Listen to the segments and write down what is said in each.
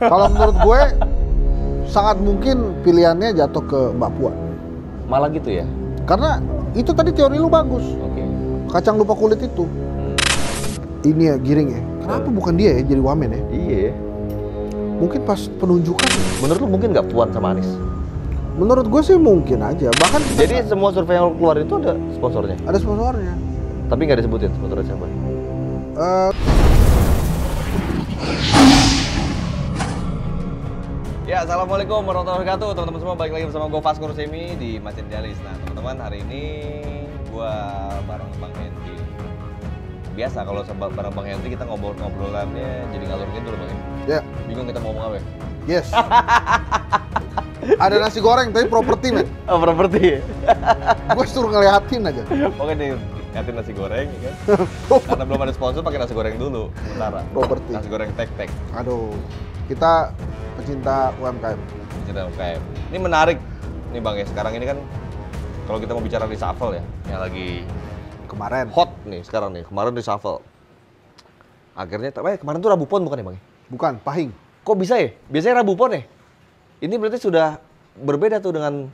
Kalau menurut gue sangat mungkin pilihannya jatuh ke Mbak Puan. Malah gitu ya? Karena itu tadi teori lu bagus. Oke. Okay. Kacang lupa kulit itu. Hmm. Ini ya giring ya. Kenapa bukan dia ya jadi wamen ya? Iya. Mungkin pas penunjukan. Menurut lu mungkin nggak Puan sama Anies? Menurut gue sih mungkin aja. Bahkan jadi kita... semua survei yang keluar itu ada sponsornya. Ada sponsornya. Tapi nggak disebutin sponsornya siapa? Uh... Ya, Assalamualaikum warahmatullahi wabarakatuh Teman-teman semua, balik lagi bersama gue Vaskur Semi di Masjid Jalis Nah, teman-teman, hari ini gue bareng Bang Henry Biasa kalau bareng Bang Henry kita ngobrol-ngobrolannya jadi ngalur gitu loh Bang Ya yeah. Bingung kita mau ngomong apa ya? Yes Ada nasi goreng, tapi properti men Oh, properti Gue suruh ngeliatin aja Oke deh, ngeliatin nasi goreng ya kan Karena belum ada sponsor, pakai nasi goreng dulu Sementara Properti Nasi goreng tek-tek Aduh kita pecinta UMKM. Pecinta UMKM. Ini menarik nih Bang ya, sekarang ini kan kalau kita mau bicara di shuffle ya, yang lagi kemarin hot nih sekarang nih, kemarin di shuffle Akhirnya, eh kemarin tuh Rabu Pon bukan ya Bang? Ya? Bukan, Pahing. Kok bisa ya? Biasanya Rabu Pon ya? Ini berarti sudah berbeda tuh dengan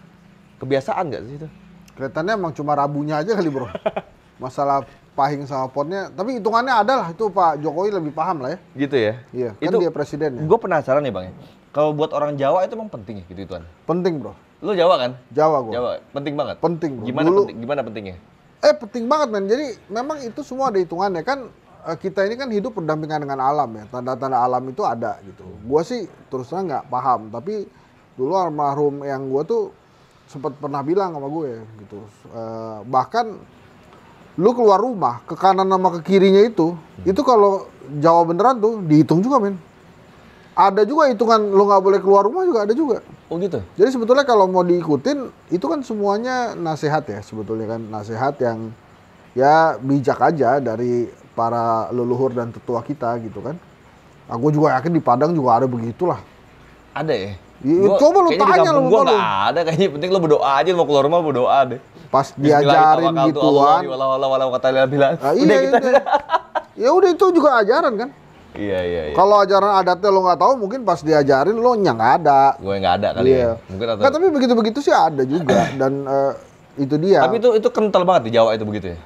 kebiasaan nggak sih itu? Kelihatannya emang cuma Rabunya aja kali bro. Masalah pahing sama ponnya, tapi hitungannya ada lah itu Pak Jokowi lebih paham lah ya. Gitu ya? Iya, kan itu, dia presiden ya. Gue penasaran nih Bang ya, kalau buat orang Jawa itu emang penting ya gitu ituan? Penting bro. Lu Jawa kan? Jawa gue. Jawa, penting banget? Penting bro. Gimana, Dulu, penting, gimana pentingnya? Eh penting banget men, jadi memang itu semua ada hitungannya kan eh, kita ini kan hidup berdampingan dengan alam ya, tanda-tanda alam itu ada gitu. Gue sih terusnya nggak paham, tapi dulu almarhum yang gue tuh sempat pernah bilang sama gue ya, gitu, eh, bahkan lu keluar rumah ke kanan sama ke kirinya itu hmm. itu kalau Jawa beneran tuh dihitung juga men ada juga hitungan lu nggak boleh keluar rumah juga ada juga oh gitu jadi sebetulnya kalau mau diikutin itu kan semuanya nasihat ya sebetulnya kan nasihat yang ya bijak aja dari para leluhur dan tetua kita gitu kan aku juga yakin di Padang juga ada begitulah ada ya? ya gua, coba lu tanya lu gua gak ada kayaknya penting lu berdoa aja mau keluar rumah berdoa deh pas diajarin gituan nah, iya, gitu. iya. ya udah itu juga ajaran kan Iya iya. iya. Kalau ajaran adatnya lo nggak tahu, mungkin pas diajarin lo nyang ada. Gue nggak ada kali ya. iya. ya. Mungkin atau... Nggak, tapi begitu begitu sih ada juga dan uh, itu dia. Tapi itu itu kental banget di Jawa itu begitu ya.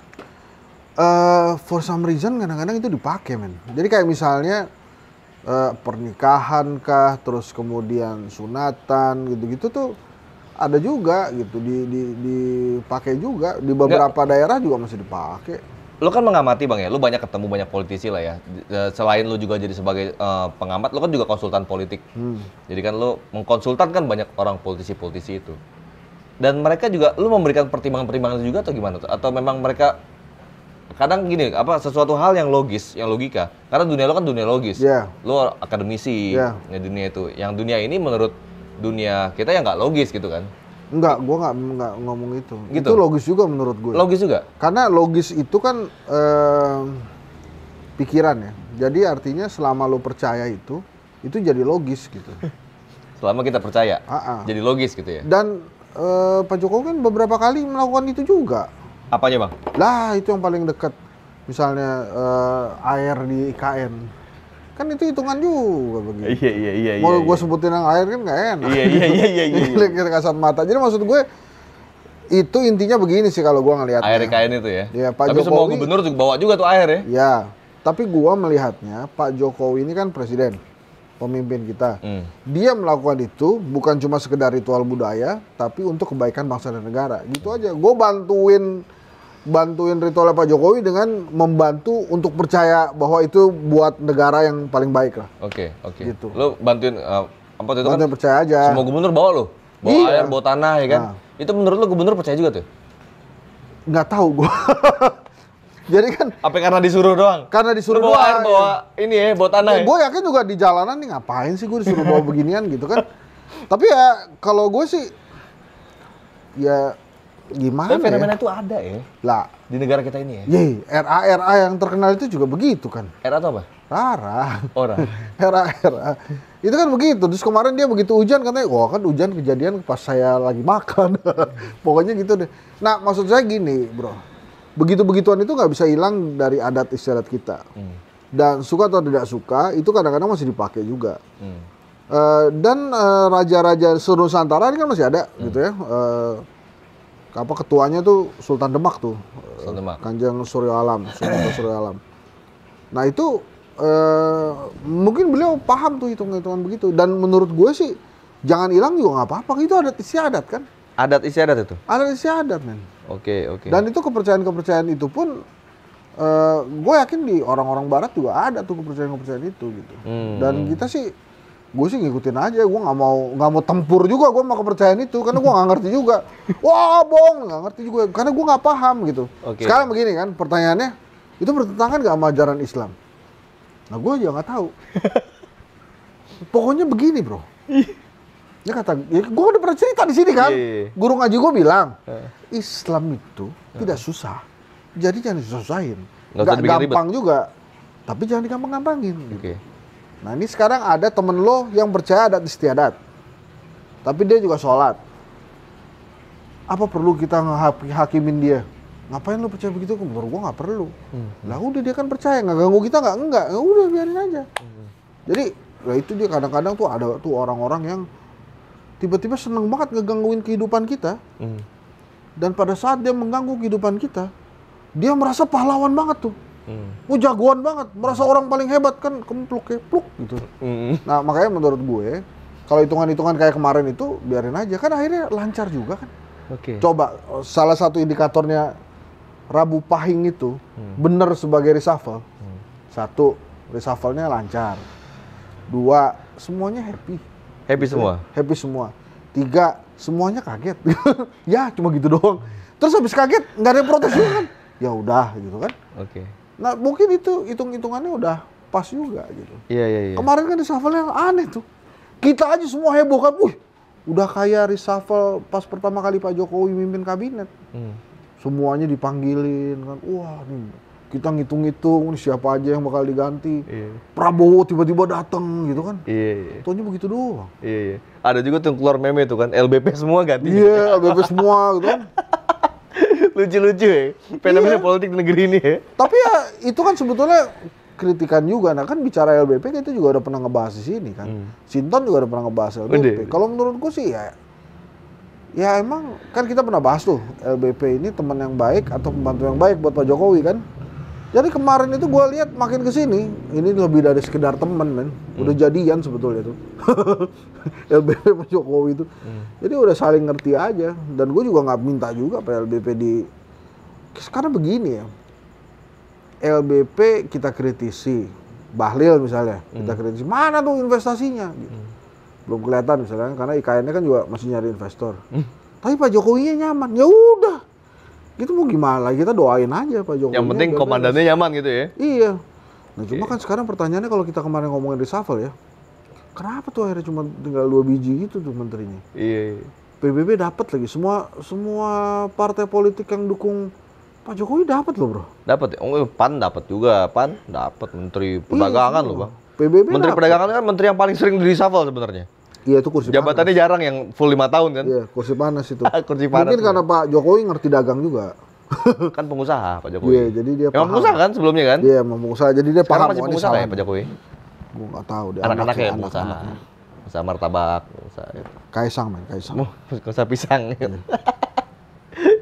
Uh, for some reason kadang-kadang itu dipakai men. Jadi kayak misalnya uh, pernikahan kah, terus kemudian sunatan gitu-gitu tuh ada juga gitu di di dipakai juga di beberapa Nggak. daerah juga masih dipakai. Lo kan mengamati bang ya, lo banyak ketemu banyak politisi lah ya. Eh, selain lo juga jadi sebagai uh, pengamat, lo kan juga konsultan politik. Hmm. Jadi kan lo mengkonsultan kan banyak orang politisi-politisi itu. Dan mereka juga, lo memberikan pertimbangan-pertimbangan juga atau gimana? Atau memang mereka kadang gini apa sesuatu hal yang logis yang logika karena dunia lo kan dunia logis yeah. lo akademisi yeah. ya dunia itu yang dunia ini menurut dunia kita yang nggak logis gitu kan? Enggak, gue nggak nggak ngomong itu. Gitu? Itu logis juga menurut gue. Logis juga. Karena logis itu kan eh, pikiran ya. Jadi artinya selama lo percaya itu, itu jadi logis gitu. selama kita percaya, A -a. jadi logis gitu ya. Dan eh, Pak Jokowi kan beberapa kali melakukan itu juga. Apanya bang? Lah itu yang paling dekat. Misalnya eh, air di IKN Kan itu hitungan juga begitu. Iya, iya, iya. iya Mau iya, gue iya. sebutin yang lain kan nggak enak. Iya, iya, iya, iya. iya, iya. Lihat kasat mata. Jadi maksud gue, itu intinya begini sih kalau gue ngelihat. Air kain itu ya? Iya, Pak tapi Jokowi. Tapi semua gubernur juga bawa juga tuh air ya? Iya. Tapi gue melihatnya, Pak Jokowi ini kan presiden pemimpin kita. Hmm. Dia melakukan itu bukan cuma sekedar ritual budaya, tapi untuk kebaikan bangsa dan negara. Gitu aja. Gue bantuin bantuin ritualnya Pak Jokowi dengan membantu untuk percaya bahwa itu buat negara yang paling baik lah. Oke, okay, oke. Okay. Gitu. Lo bantuin uh, apa itu bantuin kan? percaya aja. Semua gubernur bawa lo. Bawa iya. air, bawa tanah ya kan. Nah. Itu menurut lo gubernur percaya juga tuh? Nggak tahu gua. Jadi kan apa karena disuruh doang? Karena disuruh lu bawa doang. Air, bawa ya. ini ya, bawa tanah. Ya, ya? Gue yakin juga di jalanan nih ngapain sih gue disuruh bawa beginian gitu kan. Tapi ya kalau gue sih ya gimana Tapi ya? fenomena ya? itu ada ya lah di negara kita ini ya Yey, RA RA yang terkenal itu juga begitu kan RA itu apa Rara oh, RA RA itu kan begitu terus kemarin dia begitu hujan katanya wah kan hujan kejadian pas saya lagi makan pokoknya gitu deh nah maksud saya gini bro begitu begituan itu nggak bisa hilang dari adat istiadat kita hmm. dan suka atau tidak suka itu kadang-kadang masih dipakai juga hmm. uh, dan eh, raja-raja uh, raja ini kan masih ada hmm. gitu ya uh, apa ketuanya tuh Sultan Demak tuh. Sultan Demak. Kanjeng Suryo Alam, Sultan Suryo Alam. Nah, itu eh, mungkin beliau paham tuh hitung-hitungan begitu dan menurut gue sih jangan hilang juga nggak apa-apa. Itu adat istiadat kan? Adat istiadat itu. Adat istiadat, men. Oke, okay, oke. Okay. Dan itu kepercayaan-kepercayaan itu pun eh, gue yakin di orang-orang barat juga ada tuh kepercayaan-kepercayaan itu gitu. Hmm. Dan kita sih gue sih ngikutin aja gue nggak mau nggak mau tempur juga gue mau kepercayaan itu karena gue nggak ngerti juga wah bohong nggak ngerti juga karena gue nggak paham gitu okay. sekarang begini kan pertanyaannya itu bertentangan gak sama ajaran Islam nah gue aja nggak tahu pokoknya begini bro Dia kata ya gue udah pernah cerita di sini kan iya, iya, iya. guru ngaji gue bilang Islam itu tidak susah jadi jangan susah-susahin nggak gampang ribet. juga tapi jangan digampang-gampangin okay. gitu Nah ini sekarang ada temen lo yang percaya adat istiadat, tapi dia juga sholat. Apa perlu kita ngehakimin dia? Ngapain lo percaya begitu? Menurut gue nggak perlu. Hmm. Lah udah dia kan percaya, gak ganggu kita gak? enggak, ya udah biarin aja. Hmm. Jadi ya itu dia kadang-kadang tuh ada tuh orang-orang yang tiba-tiba seneng banget ngegangguin kehidupan kita. Hmm. Dan pada saat dia mengganggu kehidupan kita, dia merasa pahlawan banget tuh hmm. gue jagoan banget merasa hmm. orang paling hebat kan kempluk kepluk ya, gitu hmm. nah makanya menurut gue kalau hitungan-hitungan kayak kemarin itu biarin aja kan akhirnya lancar juga kan okay. coba eh, salah satu indikatornya Rabu Pahing itu hmm. benar sebagai reshuffle hmm. satu reshuffle-nya lancar dua semuanya happy happy gitu. semua happy semua tiga semuanya kaget ya cuma gitu doang terus habis kaget nggak ada protes juga kan ya udah gitu kan oke okay. Nah mungkin itu hitung-hitungannya udah pas juga gitu. Iya iya, iya. Kemarin kan reshuffle yang aneh tuh. Kita aja semua heboh kan, wih udah kayak reshuffle pas pertama kali Pak Jokowi mimpin kabinet. Hmm. Semuanya dipanggilin kan, wah nih kita ngitung-ngitung siapa aja yang bakal diganti. Iya. Prabowo tiba-tiba dateng gitu kan. Iya, iya. Tuhnya begitu doang. Iya, iya. Ada juga tuh keluar meme tuh kan, LBP semua ganti. Iya, LBP semua gitu kan. Lucu-lucu ya, fenomena iya. politik negeri ini ya. Tapi ya itu kan sebetulnya kritikan juga. Nah kan bicara LBP itu juga udah pernah ngebahas di sini kan. Hmm. Sinton juga udah pernah ngebahas LBP. Kalau menurutku sih ya ya emang kan kita pernah bahas tuh LBP ini teman yang baik atau pembantu yang baik buat Pak Jokowi kan. Jadi kemarin itu gue lihat makin kesini, ini lebih dari sekedar temen men. Udah hmm. jadian sebetulnya itu. LBP sama Jokowi itu. Hmm. Jadi udah saling ngerti aja. Dan gue juga nggak minta juga LBP di... Sekarang begini ya, LBP kita kritisi. Bahlil misalnya, hmm. kita kritisi. Mana tuh investasinya? Hmm. Gitu. Hmm. Belum kelihatan misalnya, karena IKN-nya kan juga masih nyari investor. Hmm. Tapi Pak Jokowi nya nyaman. Ya udah, itu mau gimana? Kita doain aja Pak Jokowi. Yang iya, penting komandannya beres. nyaman gitu ya. Iya. Nah, okay. cuma iya. kan sekarang pertanyaannya kalau kita kemarin ngomongin reshuffle ya. Kenapa tuh akhirnya cuma tinggal dua biji gitu tuh menterinya? Iya. iya. PBB dapat lagi semua semua partai politik yang dukung Pak Jokowi dapat loh, Bro. Dapat. ya Oh, PAN dapat juga. PAN dapat menteri iya, perdagangan iya, loh, Bang. PBB Menteri dapet. Perdagangan kan menteri yang paling sering di reshuffle sebenarnya. Iya itu kursi Jabatannya panas. jarang yang full lima tahun kan? Iya kursi panas itu. kursi panas. Mungkin karena Pak Jokowi ngerti dagang juga. kan pengusaha Pak Jokowi. Iya jadi dia. Emang paham. pengusaha kan sebelumnya kan? Iya emang pengusaha jadi dia Sekarang paham. masih pengusaha ya Pak Jokowi? Gue nggak tahu Dia Anak-anak ya, ya, pengusaha. Anak ya. pengusaha martabak, pengusaha itu. Kaisang men Kaisang. Pengusaha pisang. Iya.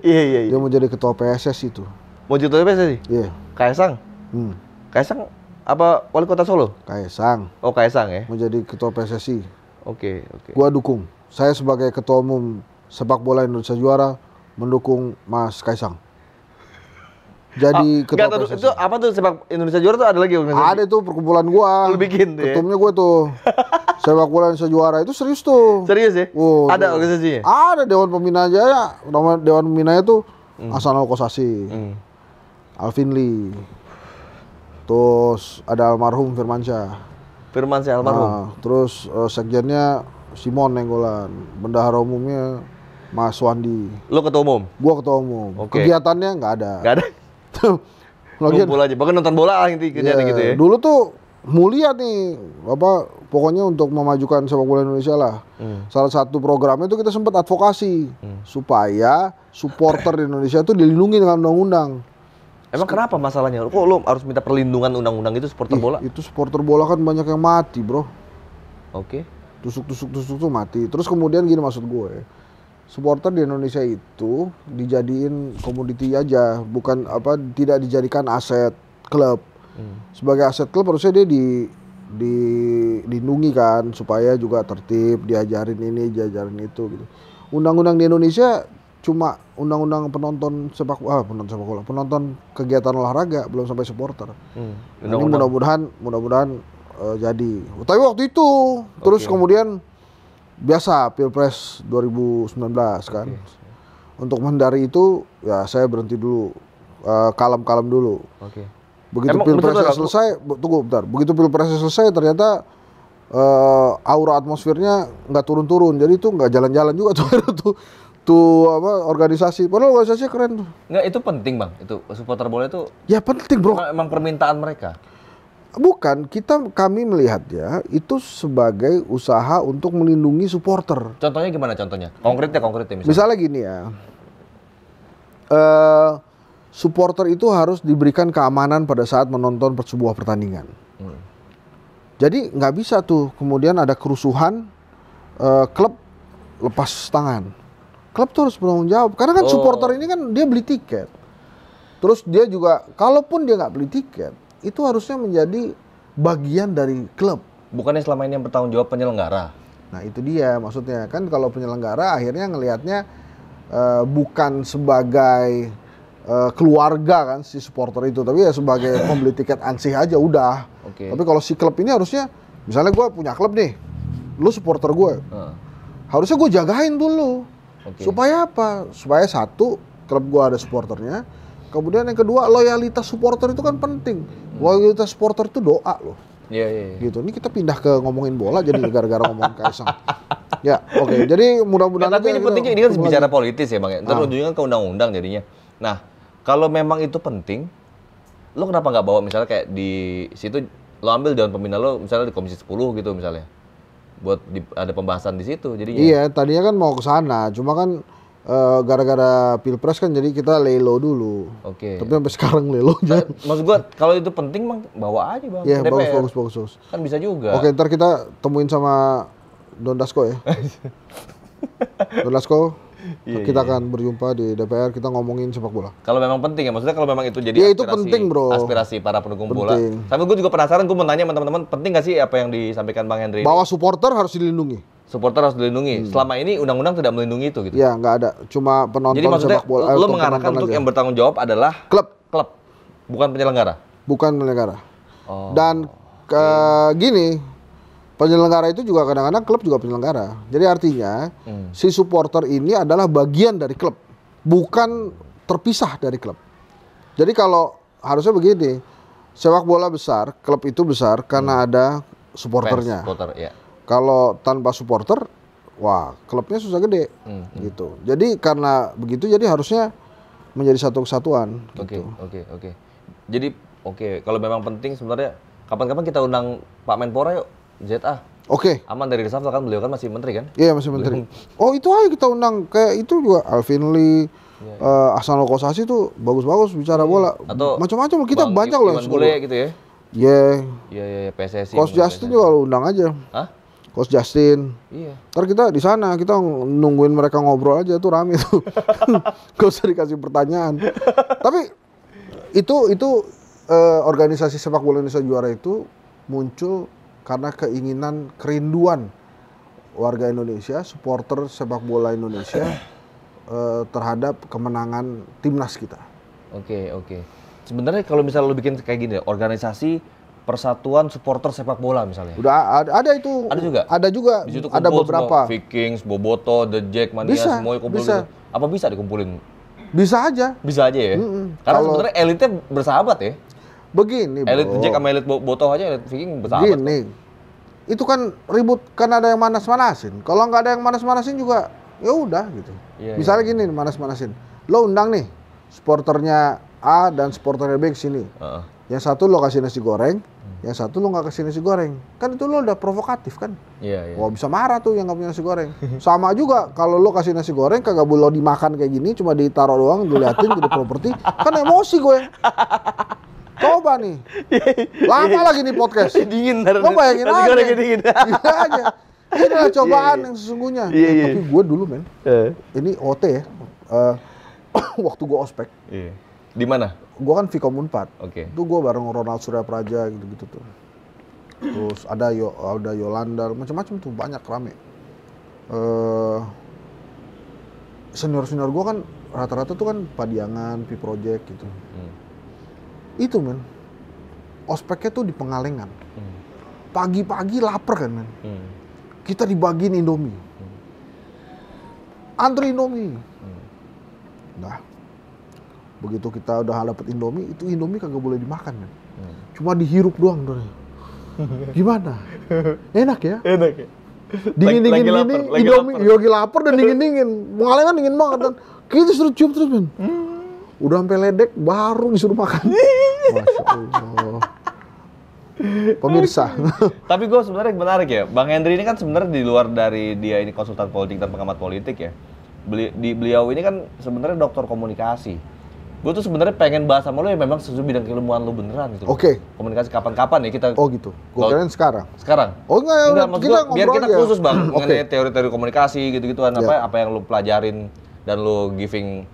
Iya, iya iya. Dia mau jadi ketua PSS itu. Mau jadi ketua PSS sih? Iya. Kaisang. Hmm. Kaisang apa wali kota Solo? Kaisang. Oh Kaisang ya. Mau jadi ketua PSSI. Oke, okay, oke. Okay. Gua dukung. Saya sebagai ketua umum sepak bola Indonesia juara mendukung Mas Kaisang. Jadi oh, ketua enggak, itu apa tuh sepak Indonesia juara tuh ada lagi organisasi? Ada tuh perkumpulan gua. Lu bikin tuh. Ya? Ketumnya ya? gua tuh. sepak bola Indonesia juara itu serius tuh. Serius ya? Oh, ada organisasinya? Ada dewan pembina aja ya. Dewan pembina tuh hmm. Asano Kosasi. Hmm. Alvin Lee. Terus ada almarhum Firmansyah. Firman si almarhum. Nah, terus uh, sekjennya Simon Nenggolan, bendahara umumnya Mas Wandi. Lo ketua umum? Gua ketua umum. Okay. Kegiatannya nggak ada. Nggak ada. Lagian, bola aja, bahkan nonton bola lah inti gitu, gitu yeah, gitu ya. Dulu tuh mulia nih, apa pokoknya untuk memajukan sepak bola Indonesia lah. Hmm. Salah satu programnya itu kita sempat advokasi hmm. supaya supporter di Indonesia itu dilindungi dengan undang-undang. Emang kenapa masalahnya? Kok lo harus minta perlindungan undang-undang itu supporter Ih, bola? Itu supporter bola kan banyak yang mati, bro. Oke. Okay. Tusuk-tusuk-tusuk tuh mati. Terus kemudian gini maksud gue, supporter di Indonesia itu dijadiin komoditi aja, bukan apa tidak dijadikan aset klub. Hmm. Sebagai aset klub harusnya dia di di dilindungi kan supaya juga tertib, diajarin ini, diajarin itu gitu. Undang-undang di Indonesia cuma undang-undang penonton sepak bola, ah, penonton sepak bola, penonton kegiatan olahraga belum sampai supporter. Hmm. Undang -undang. Ini mudah-mudahan mudah-mudahan uh, jadi. Tapi waktu itu okay. terus kemudian biasa Pilpres 2019 kan. Okay. Untuk menghindari itu ya saya berhenti dulu kalem eh, kalem-kalem dulu. Okay. Begitu pilpres selesai, aku... tunggu bentar. Begitu pilpres selesai ternyata uh, aura atmosfernya nggak turun-turun jadi itu nggak jalan-jalan juga tuh itu apa organisasi padahal organisasi keren tuh nggak itu penting bang itu supporter bola itu ya penting bro emang, emang permintaan mereka bukan kita kami melihat ya itu sebagai usaha untuk melindungi supporter contohnya gimana contohnya konkretnya konkretnya misalnya, misalnya gini ya uh, supporter itu harus diberikan keamanan pada saat menonton sebuah pertandingan hmm. jadi nggak bisa tuh kemudian ada kerusuhan uh, klub lepas tangan klub tuh harus bertanggung jawab karena kan oh. supporter ini kan dia beli tiket terus dia juga kalaupun dia nggak beli tiket itu harusnya menjadi bagian dari klub bukannya selama ini yang bertanggung jawab penyelenggara nah itu dia maksudnya kan kalau penyelenggara akhirnya ngelihatnya uh, bukan sebagai uh, keluarga kan si supporter itu tapi ya sebagai pembeli tiket ansih aja udah okay. tapi kalau si klub ini harusnya misalnya gue punya klub nih lu supporter gue uh. harusnya gue jagain dulu Okay. Supaya apa? Supaya satu klub gua ada supporternya. Kemudian yang kedua loyalitas supporter itu kan penting. Hmm. Loyalitas supporter itu doa loh. Iya, yeah, iya, yeah, yeah. Gitu. Ini kita pindah ke ngomongin bola jadi gara-gara ngomongin Kaisang. ya, oke. Okay. Jadi mudah-mudahan ya, Tapi ini pentingnya ini kan bicara politis ya, Bang. Ya. Ntar ah. ujungnya kan ke undang-undang jadinya. Nah, kalau memang itu penting, lo kenapa nggak bawa misalnya kayak di situ lo ambil daun pembina lo misalnya di komisi 10 gitu misalnya buat di, ada pembahasan di situ jadi Iya, tadinya kan mau ke sana, cuma kan eh, gara-gara uh, pilpres kan jadi kita lelo dulu. Oke. Okay. Tapi sampai sekarang lelo eh, aja. Maksud gua kalau itu penting bang bawa aja bang. Iya bagus, bagus bagus bagus. Kan bisa juga. Oke ntar kita temuin sama Don Dasko ya. Don Dasko yeah, kita yeah. Iya. akan berjumpa di DPR kita ngomongin sepak bola. Kalau memang penting ya, maksudnya kalau memang itu jadi ya, aspirasi, itu penting, bro. aspirasi para pendukung penting. bola. Tapi gue juga penasaran, gue mau nanya sama teman-teman, penting gak sih apa yang disampaikan Bang Henry? Bahwa supporter harus dilindungi. Supporter harus dilindungi. Hmm. Selama ini undang-undang tidak melindungi itu gitu. Ya nggak ada, cuma penonton jadi, maksudnya, sepak bola. Lo eh, mengarahkan untuk aja. yang bertanggung jawab adalah klub, klub, bukan penyelenggara. Bukan penyelenggara. Oh. Dan ke, gini, penyelenggara itu juga kadang-kadang klub juga penyelenggara. Jadi artinya hmm. si supporter ini adalah bagian dari klub, bukan terpisah dari klub. Jadi kalau harusnya begini, sepak bola besar, klub itu besar karena hmm. ada supporternya. supporter, ya. Kalau tanpa supporter, wah klubnya susah gede, hmm. hmm. gitu. Jadi karena begitu, jadi harusnya menjadi satu kesatuan. Oke, gitu. oke, okay, oke. okay. Jadi oke, okay. kalau memang penting sebenarnya kapan-kapan kita undang Pak Menpora yuk ZA. Oke. Okay. Aman dari reshuffle kan beliau kan masih menteri kan? Iya yeah, masih menteri. Oh itu ayo kita undang kayak itu juga Alvin Lee, yeah, iya. yeah. uh, Asan tuh bagus-bagus bicara iya. bola. Atau macam-macam kita Bang banyak loh. Bule gitu ya? Iya. Iya yeah, iya, iya PSSI. Coach Justin juga lo undang aja. Hah? Coach Justin. Iya. Ntar kita di sana kita nungguin mereka ngobrol aja tuh rame tuh. Gak usah dikasih pertanyaan. Tapi itu itu eh, organisasi sepak bola Indonesia juara itu muncul karena keinginan kerinduan warga Indonesia, supporter sepak bola Indonesia eh, terhadap kemenangan timnas kita. Oke, oke. Sebenarnya kalau misalnya lo bikin kayak gini, organisasi persatuan supporter sepak bola misalnya. Udah ada, ada itu. Ada juga. Ada juga. Di situ ada beberapa. Semua. Vikings, Boboto, The Jack, Mania, bisa, semua kumpul. Bisa. Gitu. Apa bisa dikumpulin? Bisa aja. Bisa aja ya. Mm -mm. Karena sebenarnya elitnya bersahabat ya. Begini, bro. Elite Jack sama Elite Botoh aja Elite Viking bersahabat. Gini. Itu kan ribut kan ada yang manas-manasin. Kalau nggak ada yang manas-manasin juga ya udah gitu. Yeah, iya. Misalnya yeah. gini manas-manasin. Lo undang nih sporternya A dan sporternya B ke sini. Uh. Yang satu lo kasih nasi goreng, yang satu lo nggak kasih nasi goreng. Kan itu lo udah provokatif kan? Iya, yeah, iya. Yeah. bisa marah tuh yang nggak punya nasi goreng. Sama juga kalau lo kasih nasi goreng kagak boleh dimakan kayak gini, cuma ditaruh doang, diliatin jadi properti, kan emosi gue. Coba nih. Lama lagi nih podcast. Dingin ntar. Lo bayangin iya, aja. Goreng dingin. aja. Ini adalah iya, cobaan iya. yang sesungguhnya. Iya, iya. Tapi gue dulu men. Eh. Ini OT ya. Eh, waktu gue ospek. Di mana? Gue kan Vkom 4. Oke. Okay. Itu gue bareng Ronald Surya Praja gitu-gitu tuh. Terus ada Yo, ada Yolanda, macam-macam tuh banyak rame. Uh, eh, senior senior gue kan rata-rata tuh kan Padiangan, P Project gitu. Hmm itu men ospeknya tuh di pengalengan hmm. pagi-pagi lapar kan men hmm. kita dibagiin indomie hmm. antri indomie hmm. nah begitu kita udah dapet indomie itu indomie kagak boleh dimakan men hmm. cuma dihirup doang dong gimana enak ya enak ya dingin dingin ini indomie yogi lapar dan dingin dingin pengalengan dingin banget dan kita suruh cium terus men hmm udah sampai ledek baru disuruh makan. Pemirsa. Tapi gue sebenarnya menarik ya, Bang Hendri ini kan sebenarnya di luar dari dia ini konsultan politik dan pengamat politik ya. Beli, di beliau ini kan sebenarnya dokter komunikasi. Gue tuh sebenarnya pengen bahas sama lo yang memang sesuai bidang keilmuan lo beneran gitu. Oke. Okay. Komunikasi kapan-kapan ya kita. Oh gitu. Gue kirain sekarang. Sekarang. Oh enggak, enggak enggak kita gua, biar kita aja. khusus bang okay. teori-teori komunikasi gitu-gitu apa ya. Ya, apa yang lo pelajarin dan lo giving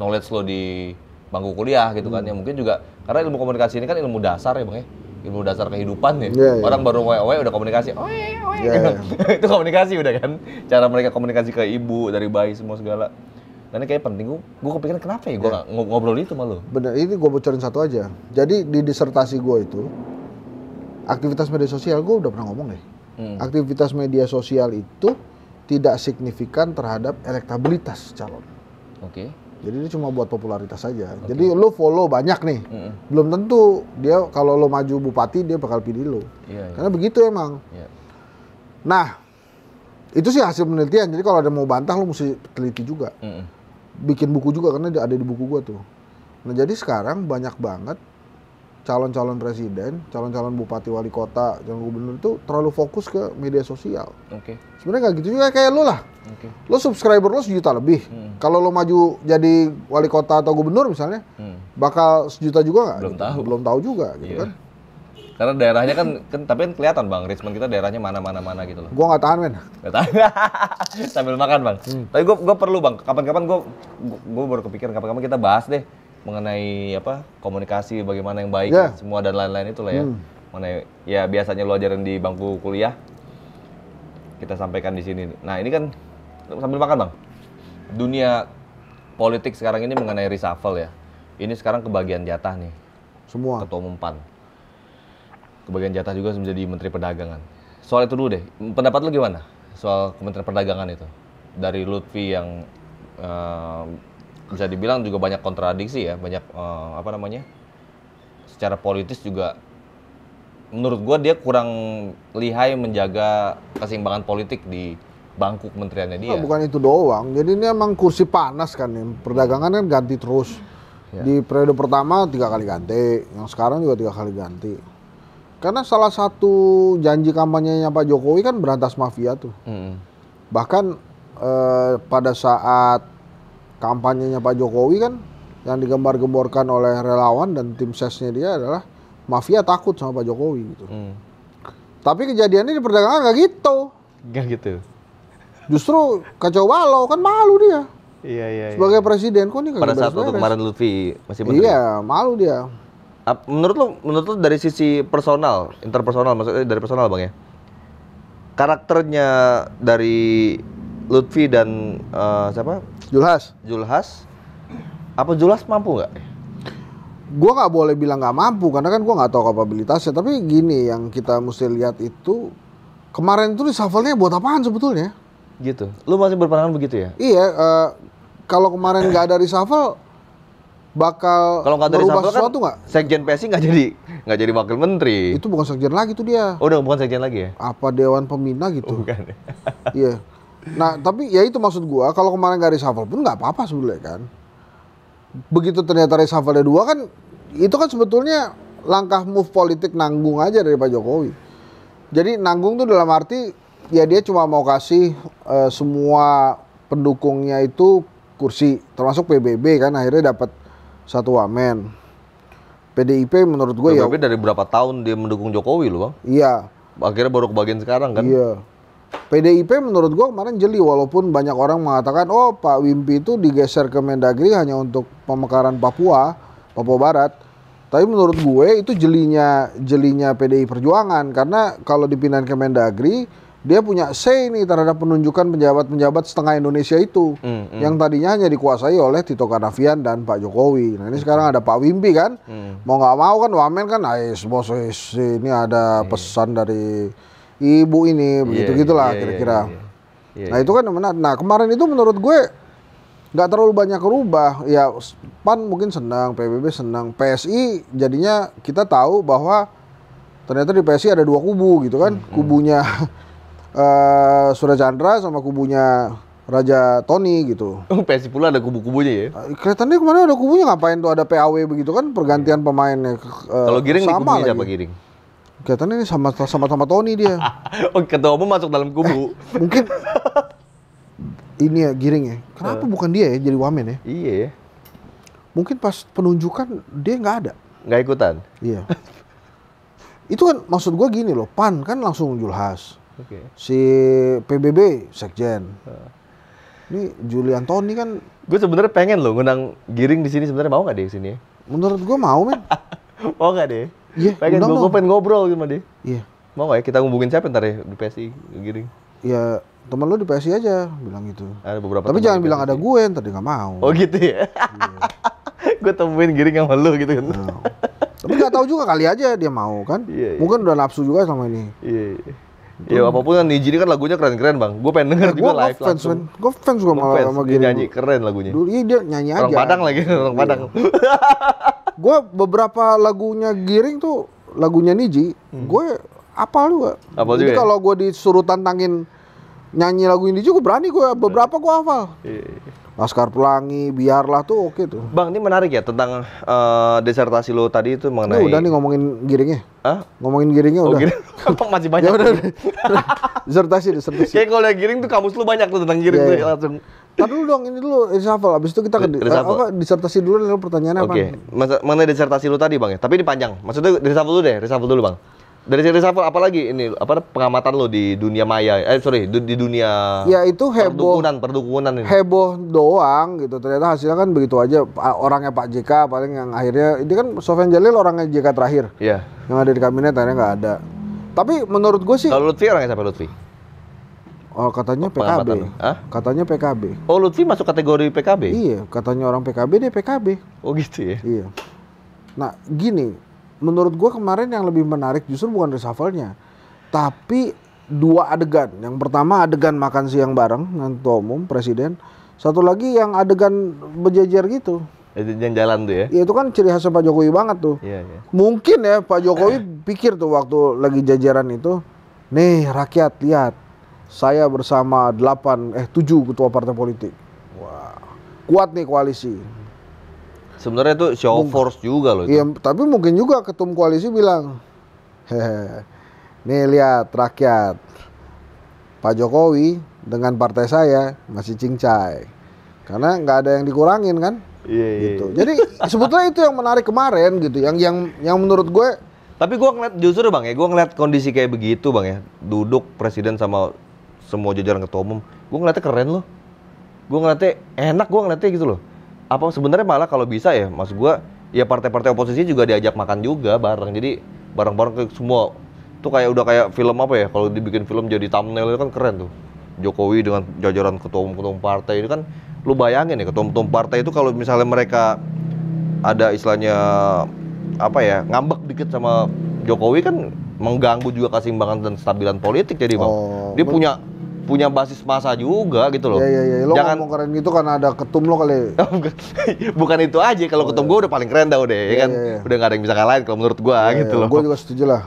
knowledge lo di bangku kuliah gitu kan ya hmm. ya mungkin juga karena ilmu komunikasi ini kan ilmu dasar ya bang ya ilmu dasar kehidupan ya. Yeah, iya. Orang baru wae-wae udah komunikasi. wae-wae Yeah, yeah. itu komunikasi udah kan. Cara mereka komunikasi ke ibu dari bayi semua segala. Dan ini kayak penting gue, gue kepikiran kenapa ya gue yeah. ngobrol itu malu. Bener, ini gue bocorin satu aja. Jadi di disertasi gue itu aktivitas media sosial gue udah pernah ngomong deh. Hmm. Aktivitas media sosial itu tidak signifikan terhadap elektabilitas calon. Oke. Okay. Jadi ini cuma buat popularitas saja. Okay. Jadi lo follow banyak nih. Mm -hmm. Belum tentu dia kalau lo maju bupati dia bakal pilih lo. Yeah, iya. Karena begitu emang. Yeah. Nah, itu sih hasil penelitian. Jadi kalau ada mau bantah lo mesti teliti juga. Mm -hmm. Bikin buku juga karena ada di buku gua tuh. Nah, jadi sekarang banyak banget calon-calon presiden, calon-calon bupati wali kota, calon gubernur itu terlalu fokus ke media sosial. Oke. Okay. Sebenarnya nggak gitu juga kayak lo lah. Oke. Okay. Lo subscriber lo sejuta lebih. Hmm. Kalau lo maju jadi wali kota atau gubernur misalnya, hmm. bakal sejuta juga nggak? Belum gitu. tahu. Belum tahu juga, gitu yeah. kan? Karena daerahnya kan, kan tapi kan kelihatan bang, Richmond kita daerahnya mana-mana mana gitu loh. Gua nggak tahan men. Gak tahan. Sambil makan bang. Hmm. Tapi gue gue perlu bang, kapan-kapan gue gue baru kepikiran kapan-kapan kita bahas deh mengenai apa komunikasi bagaimana yang baik yeah. semua dan lain-lain itulah ya. Hmm. Mengenai ya biasanya lo ajarin di bangku kuliah kita sampaikan di sini. Nah, ini kan sambil makan, Bang. Dunia politik sekarang ini mengenai reshuffle ya. Ini sekarang kebagian jatah nih. Semua. Ketua umum PAN. Kebagian jatah juga menjadi menteri perdagangan. Soal itu dulu deh. Pendapat lu gimana? Soal Kementerian Perdagangan itu. Dari Lutfi yang uh, bisa dibilang juga banyak kontradiksi ya, banyak uh, apa namanya? secara politis juga menurut gue dia kurang lihai menjaga keseimbangan politik di bangku kementeriannya dia. Nah, bukan itu doang. Jadi ini emang kursi panas kan nih. Perdagangan kan ganti terus. Ya. Di periode pertama tiga kali ganti, yang sekarang juga tiga kali ganti. Karena salah satu janji kampanyenya Pak Jokowi kan berantas mafia tuh. Hmm. Bahkan eh, pada saat kampanyenya Pak Jokowi kan yang digembar-gemborkan oleh relawan dan tim sesnya dia adalah mafia takut sama Pak Jokowi gitu. Hmm. Tapi kejadiannya di perdagangan gak gitu. Gak gitu. Justru kacau balau kan malu dia. Iya iya. iya. Sebagai presiden kok ini Pada saat waktu kemarin Lutfi masih menteri. Iya, malu dia. Menurut lo, menurut lo dari sisi personal, interpersonal maksudnya dari personal bang ya, karakternya dari Lutfi dan uh, siapa Julhas. Julhas. Apa Julhas mampu nggak? Gua nggak boleh bilang nggak mampu karena kan gua nggak tahu kapabilitasnya. Tapi gini yang kita mesti lihat itu kemarin itu reshuffle-nya buat apaan sebetulnya? Gitu. Lu masih berpandangan begitu ya? Iya. Uh, kalau kemarin nggak ada reshuffle, bakal kalau nggak ada reshuffle kan sesuatu nggak? Kan, sekjen PSI nggak jadi nggak jadi wakil menteri. Itu bukan sekjen lagi tuh dia. Oh, udah bukan sekjen lagi ya? Apa dewan pembina gitu? Bukan. iya. Nah, tapi ya itu maksud gua kalau kemarin gak reshuffle pun gak apa-apa sebenarnya kan. Begitu ternyata reshuffle dua kan itu kan sebetulnya langkah move politik nanggung aja dari Pak Jokowi. Jadi nanggung tuh dalam arti ya dia cuma mau kasih uh, semua pendukungnya itu kursi termasuk PBB kan akhirnya dapat satu wamen. PDIP menurut gue ya. tapi dari berapa tahun dia mendukung Jokowi loh bang? Iya. Akhirnya baru kebagian sekarang kan? Iya. PDIP menurut gue kemarin jeli walaupun banyak orang mengatakan oh Pak Wimpi itu digeser ke Mendagri hanya untuk pemekaran Papua, Papua Barat. Tapi menurut gue itu jelinya jelinya PDI Perjuangan karena kalau dipindahin ke Mendagri dia punya say nih terhadap penunjukan penjabat-penjabat setengah Indonesia itu mm, mm. yang tadinya hanya dikuasai oleh Tito Karnavian dan Pak Jokowi. Nah ini mm. sekarang ada Pak Wimpi kan, mm. mau nggak mau kan Wamen kan, ais bos, ini ada iya. pesan dari ibu ini iya, begitu gitulah yeah, iya, kira-kira. Yeah, yeah, yeah, yeah. Nah itu kan benar. Nah kemarin itu menurut gue nggak terlalu banyak berubah. Ya Pan mungkin senang, PBB senang, PSI jadinya kita tahu bahwa ternyata di PSI ada dua kubu gitu kan, hmm, hmm. kubunya uh, eh, Surya Chandra sama kubunya Raja Tony gitu. Oh, PSI pula ada kubu-kubunya ya? Eh, kelihatannya kemarin ada kubunya ngapain tuh ada PAW begitu kan pergantian iya. pemainnya. Uh, Kalau Giring sama di kubunya siapa Giring? Kelihatannya ini sama sama sama Tony dia. oh, ketua umum masuk dalam kubu. Eh, mungkin ini ya giring ya. Kenapa uh. bukan dia ya jadi wamen ya? Iya Mungkin pas penunjukan dia nggak ada. Nggak ikutan. Iya. Itu kan maksud gue gini loh, PAN kan langsung Julhas. Okay. Si PBB sekjen. Uh. Ini Juli Antoni kan. Gue sebenarnya pengen loh ngundang Giring di sini sebenarnya mau nggak dia di sini? Ya? Menurut gue mau men. mau nggak deh? Iya. pengen gue, pengen ngobrol sama dia. Iya. Mau gak ya kita hubungin siapa ntar ya di PSI giring? Ya teman lu di PSI aja bilang gitu. Ada beberapa. Tapi jangan bilang ada gue ntar dia nggak mau. Oh gitu ya. Iya. gue temuin giring sama lu gitu kan. Iya. Tapi nggak tahu juga kali aja dia mau kan. Iya, iya. Mungkin udah nafsu juga sama ini. Iya. iya. Ya apapun kan Niji ini kan lagunya keren-keren bang. Gue pengen denger ya, juga live fans, langsung. Gue fans gue malah sama Giri. Dia nyanyi keren lagunya. Dulu iya dia nyanyi orang aja. Orang Padang lagi, orang Padang. gue beberapa lagunya Giring tuh lagunya Niji, hmm. gue apa juga. Apal Jadi ya? kalau gue disuruh tantangin nyanyi lagu ini juga berani gue beberapa gue hafal. Iya, iya, iya, Laskar Pelangi, biarlah tuh oke tuh. Bang, ini menarik ya tentang uh, disertasi lo tadi itu mengenai. Ini udah nih ngomongin giringnya. Hah? Ngomongin giringnya oh, udah. giring. giring. Masih banyak. ya udah. disertasi, disertasi. Kayak kalau giring tuh kamus lu banyak tuh tentang giring yeah, tuh iya. ya. langsung. Tadi dulu dong, ini dulu reshuffle. Abis itu kita ke reshuffle. apa disertasi dulu lalu pertanyaannya apa? Oke. mengenai Mana disertasi lu tadi, Bang ya? Tapi ini panjang. Maksudnya reshuffle dulu deh, reshuffle dulu, Bang. Dari reshuffle reshuffle lagi? ini apa pengamatan lo di dunia maya eh sorry di, di dunia ya itu heboh perdukunan perdukunan ini heboh doang gitu ternyata hasilnya kan begitu aja orangnya Pak JK paling yang akhirnya ini kan Sofian Jalil orangnya JK terakhir Iya. yeah. yang ada di kabinet akhirnya nggak ada tapi menurut gue sih kalau Lutfi orangnya siapa Lutfi Oh katanya PKB. Hah? Katanya PKB. Oh Lutfi masuk kategori PKB? Iya, katanya orang PKB dia PKB. Oh gitu ya? Iya. Nah gini, menurut gue kemarin yang lebih menarik justru bukan reshuffle-nya. Tapi dua adegan. Yang pertama adegan makan siang bareng dengan ketua umum, presiden. Satu lagi yang adegan berjejer gitu. Eh, yang jalan tuh ya? Iya itu kan ciri khasnya Pak Jokowi banget tuh. Iya, iya. Mungkin ya Pak Jokowi pikir tuh waktu lagi jajaran itu, nih rakyat lihat saya bersama 8 eh 7 ketua partai politik. Wah, kuat nih koalisi. Sebenarnya itu show Mung force juga loh itu. Iya, tapi mungkin juga ketum koalisi bilang, "Hehe. Nih lihat rakyat. Pak Jokowi dengan partai saya masih cincai." Karena nggak ada yang dikurangin kan? Iya, iya, gitu. Iya. Jadi sebetulnya itu yang menarik kemarin gitu. Yang yang yang menurut gue tapi gue ngeliat justru bang ya, gue ngeliat kondisi kayak begitu bang ya, duduk presiden sama semua jajaran ketua umum gue ngeliatnya keren loh gue ngeliatnya enak gue ngeliatnya gitu loh apa sebenarnya malah kalau bisa ya mas gue ya partai-partai oposisi juga diajak makan juga bareng jadi bareng-bareng ke semua tuh kayak udah kayak film apa ya kalau dibikin film jadi thumbnail itu kan keren tuh Jokowi dengan jajaran ketua umum ketua umum partai ini kan lu bayangin ya ketua umum partai itu kalau misalnya mereka ada istilahnya apa ya ngambek dikit sama Jokowi kan mengganggu juga keseimbangan dan stabilan politik jadi bang oh, dia punya punya basis masa juga gitu loh. Iya iya iya. Lo Jangan... ngomong keren gitu karena ada ketum lo kali. Oh, bukan itu aja. Kalau oh, ketum iya. gue udah paling keren dah udah, ya iya, kan. Iya, iya. Udah gak ada yang bisa kalahin kalau menurut gue iya, gitu iya. loh. Gue juga setuju lah.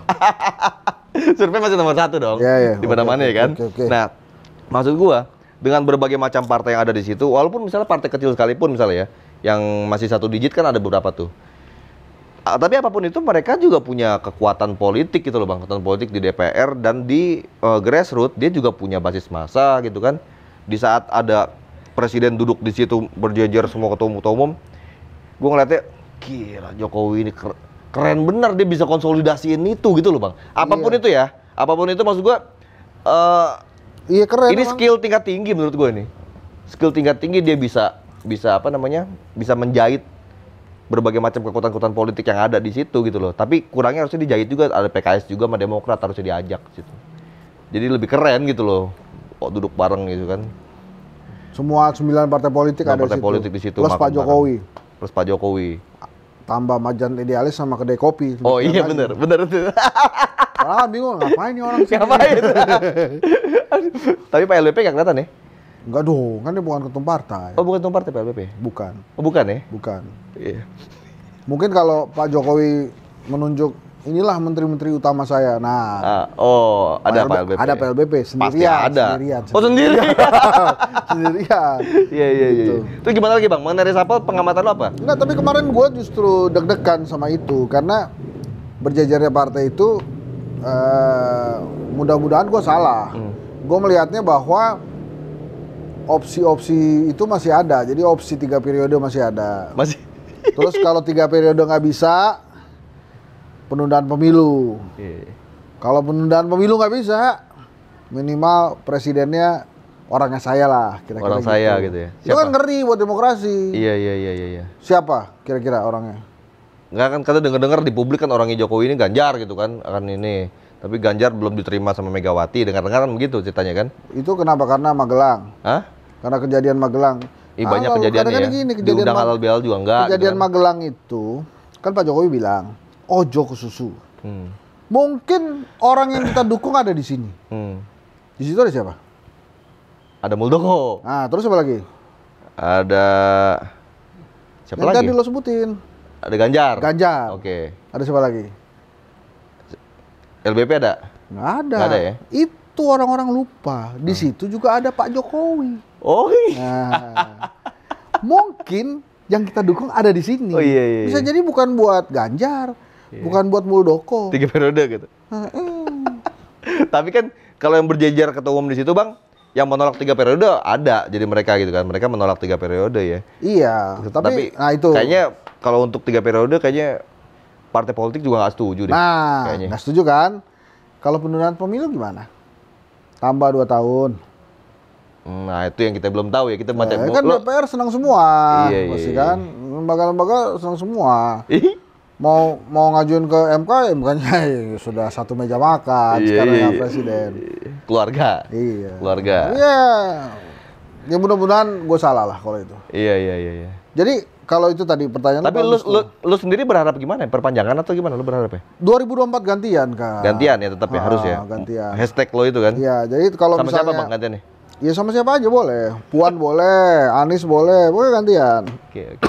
Survei masih nomor satu dong. Iya iya. Di mana-mana ya kan. Okay, okay. Nah, maksud gue dengan berbagai macam partai yang ada di situ, walaupun misalnya partai kecil sekalipun misalnya ya, yang masih satu digit kan ada beberapa tuh Ah, tapi apapun itu mereka juga punya kekuatan politik gitu loh bang kekuatan politik di DPR dan di uh, grassroots dia juga punya basis massa gitu kan di saat ada presiden duduk di situ berjejer semua ketua umum gue ngeliatnya kira Jokowi ini keren bener dia bisa konsolidasiin itu gitu loh bang apapun iya. itu ya apapun itu maksud gue uh, iya keren ini bang. skill tingkat tinggi menurut gue ini skill tingkat tinggi dia bisa bisa apa namanya bisa menjahit berbagai macam kekuatan-kekuatan politik yang ada di situ gitu loh. Tapi kurangnya harusnya dijahit juga ada PKS juga sama Demokrat harusnya diajak gitu. Jadi lebih keren gitu loh. Kok duduk bareng gitu kan. Semua sembilan partai politik ada partai di situ. politik di situ. Plus Pak Jokowi. Bareng. Plus Pak Jokowi. Tambah majan idealis sama kedai kopi. Oh iya benar, benar itu. Orang bingung ngapain nih orang sih. Ngapain. Tapi Pak LBP gak kelihatan ya? Enggak dong, kan dia bukan ketum partai. Oh, bukan ketum partai PLPP? Bukan. Oh, bukan ya? Bukan. Iya. Yeah. Mungkin kalau Pak Jokowi menunjuk inilah menteri-menteri utama saya. Nah, uh, oh ada PLBP. Ada PLBP sendirian. Pasti ada. Sendirian, Oh sendiri. sendirian. Iya iya iya. Itu iya. gimana lagi bang? Mengenai resapel pengamatan lo apa? Enggak, tapi kemarin gue justru deg-degan sama itu karena berjajarnya partai itu uh, mudah-mudahan gue salah. Hmm. Gue melihatnya bahwa opsi-opsi itu masih ada. Jadi opsi tiga periode masih ada. Masih. Terus kalau tiga periode nggak bisa, penundaan pemilu. Okay. Kalau penundaan pemilu nggak bisa, minimal presidennya orangnya saya lah. Kira-kira Orang gitu. saya gitu ya. Siapa? Itu kan ngeri buat demokrasi. Iya, iya iya iya iya. Siapa kira-kira orangnya? Nggak kan kata dengar-dengar di publik kan orangnya Jokowi ini Ganjar gitu kan akan ini. Tapi Ganjar belum diterima sama Megawati, dengar-dengar kan begitu ceritanya kan? Itu kenapa? Karena Magelang. Hah? karena kejadian Magelang. Ih, banyak ah, ya. Gini, kejadian Diundang halal bihalal juga enggak. Gitu kejadian gitu Magelang itu kan Pak Jokowi bilang ojo ke susu. Hmm. Mungkin orang yang kita dukung ada di sini. Hmm. Di situ ada siapa? Ada Muldoko. Nah, terus siapa lagi? Ada siapa yang lagi? Tadi lo sebutin. Ada Ganjar. Ganjar. Oke. Okay. Ada siapa lagi? LBP ada? Nggak ada. Nggak ada ya? Itu itu orang-orang lupa. Di hmm. situ juga ada Pak Jokowi. Oh iya. Nah, mungkin yang kita dukung ada di sini. Oh iya, iya. Bisa iya. jadi bukan buat Ganjar, iya. bukan buat Muldoko. Tiga periode gitu. Tapi kan kalau yang berjejer ketua umum di situ, Bang, yang menolak tiga periode ada jadi mereka gitu kan mereka menolak tiga periode ya iya tapi, tapi nah itu kayaknya kalau untuk tiga periode kayaknya partai politik juga nggak setuju deh nah nggak setuju kan kalau penundaan pemilu gimana Tambah dua tahun. Hmm, nah itu yang kita belum tahu ya kita eh, baca. ya, kan lo... DPR senang semua, iya, iya, iya, kan lembaga-lembaga senang semua. mau mau ngajuin ke MK, makanya ya, ya, sudah satu meja makan iya, sekarang iya, ya, iya. presiden. Keluarga. Iya. Keluarga. Iya. Ya mudah-mudahan gue salah lah kalau itu. Iya iya iya. iya. Jadi kalau itu tadi pertanyaan Tapi lu, lu, lu sendiri berharap gimana? Perpanjangan atau gimana lu berharap ya? 2024 gantian, kan? Gantian ya tetap ya ha, ah, harus ya. Gantian. Hashtag lo itu kan. Ya, jadi kalau sama misalnya siapa Bang gantian nih? Ya sama siapa aja boleh. Puan boleh, Anies boleh, boleh gantian. Oke, oke.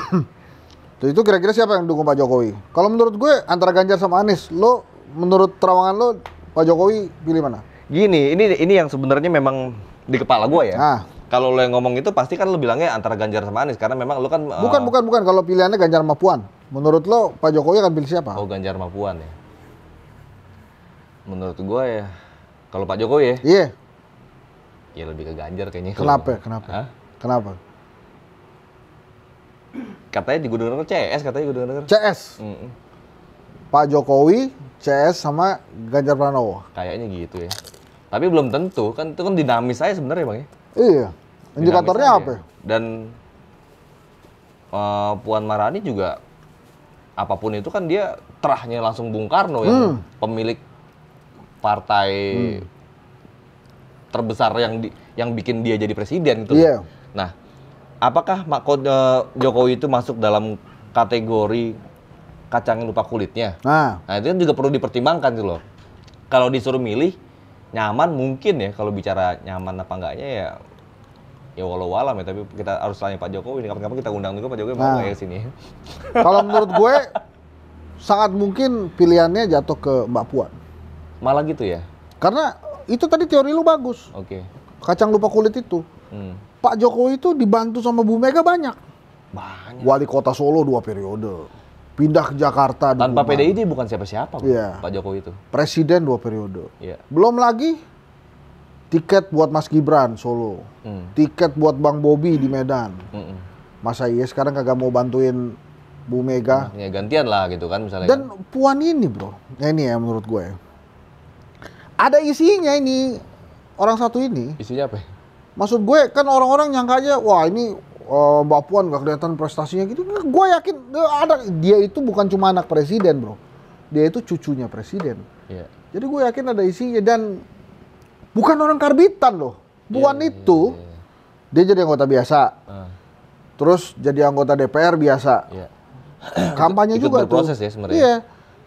Okay. itu kira-kira siapa yang dukung Pak Jokowi? Kalau menurut gue antara Ganjar sama Anies, lo menurut terawangan lo Pak Jokowi pilih mana? Gini, ini ini yang sebenarnya memang di kepala gue ya. Nah kalau lo yang ngomong itu pasti kan lo bilangnya antara Ganjar sama Anies karena memang lo kan bukan uh, bukan bukan kalau pilihannya Ganjar sama Puan menurut lo Pak Jokowi akan pilih siapa oh Ganjar sama Puan ya menurut gue ya kalau Pak Jokowi ya iya yeah. ya lebih ke Ganjar kayaknya kenapa kalo, kenapa Hah? kenapa katanya di gudang CS katanya gubernur CS mm hmm Pak Jokowi CS sama Ganjar Pranowo kayaknya gitu ya tapi belum tentu kan itu kan dinamis aja sebenarnya bang ya iya Indikatornya apa? Dan uh, Puan Marani juga apapun itu kan dia terahnya langsung Bung Karno hmm. yang pemilik partai hmm. terbesar yang di, yang bikin dia jadi presiden itu. Yeah. Nah, apakah eh, Jokowi itu masuk dalam kategori kacang lupa kulitnya? Nah, nah itu kan juga perlu dipertimbangkan sih loh. Kalau disuruh milih nyaman mungkin ya kalau bicara nyaman apa enggaknya ya ya walau walam ya tapi kita harus tanya Pak Jokowi ini kapan-kapan kita undang juga Pak Jokowi nah, mau nggak ya sini kalau menurut gue sangat mungkin pilihannya jatuh ke Mbak Puan malah gitu ya karena itu tadi teori lu bagus oke okay. kacang lupa kulit itu hmm. Pak Jokowi itu dibantu sama Bu Mega banyak banyak wali kota Solo dua periode pindah ke Jakarta tanpa pdi bukan siapa-siapa yeah. Pak Jokowi itu presiden dua periode yeah. belum lagi tiket buat Mas Gibran Solo, hmm. tiket buat Bang Bobi di Medan. Hmm. Masa iya sekarang kagak mau bantuin Bu Mega? Nah, ya gantian lah gitu kan misalnya. Dan kan? Puan ini bro, nah, ini ya menurut gue. Ada isinya ini orang satu ini. Isinya apa? Maksud gue kan orang-orang yang aja, wah ini uh, Mbak Puan gak kelihatan prestasinya gitu. Gue yakin ada dia itu bukan cuma anak presiden bro, dia itu cucunya presiden. Yeah. Jadi gue yakin ada isinya dan bukan orang karbitan loh Bukan yeah, iya, itu yeah, yeah. dia jadi anggota biasa uh. terus jadi anggota DPR biasa yeah. Iya. kampanye juga tuh ya sebenarnya iya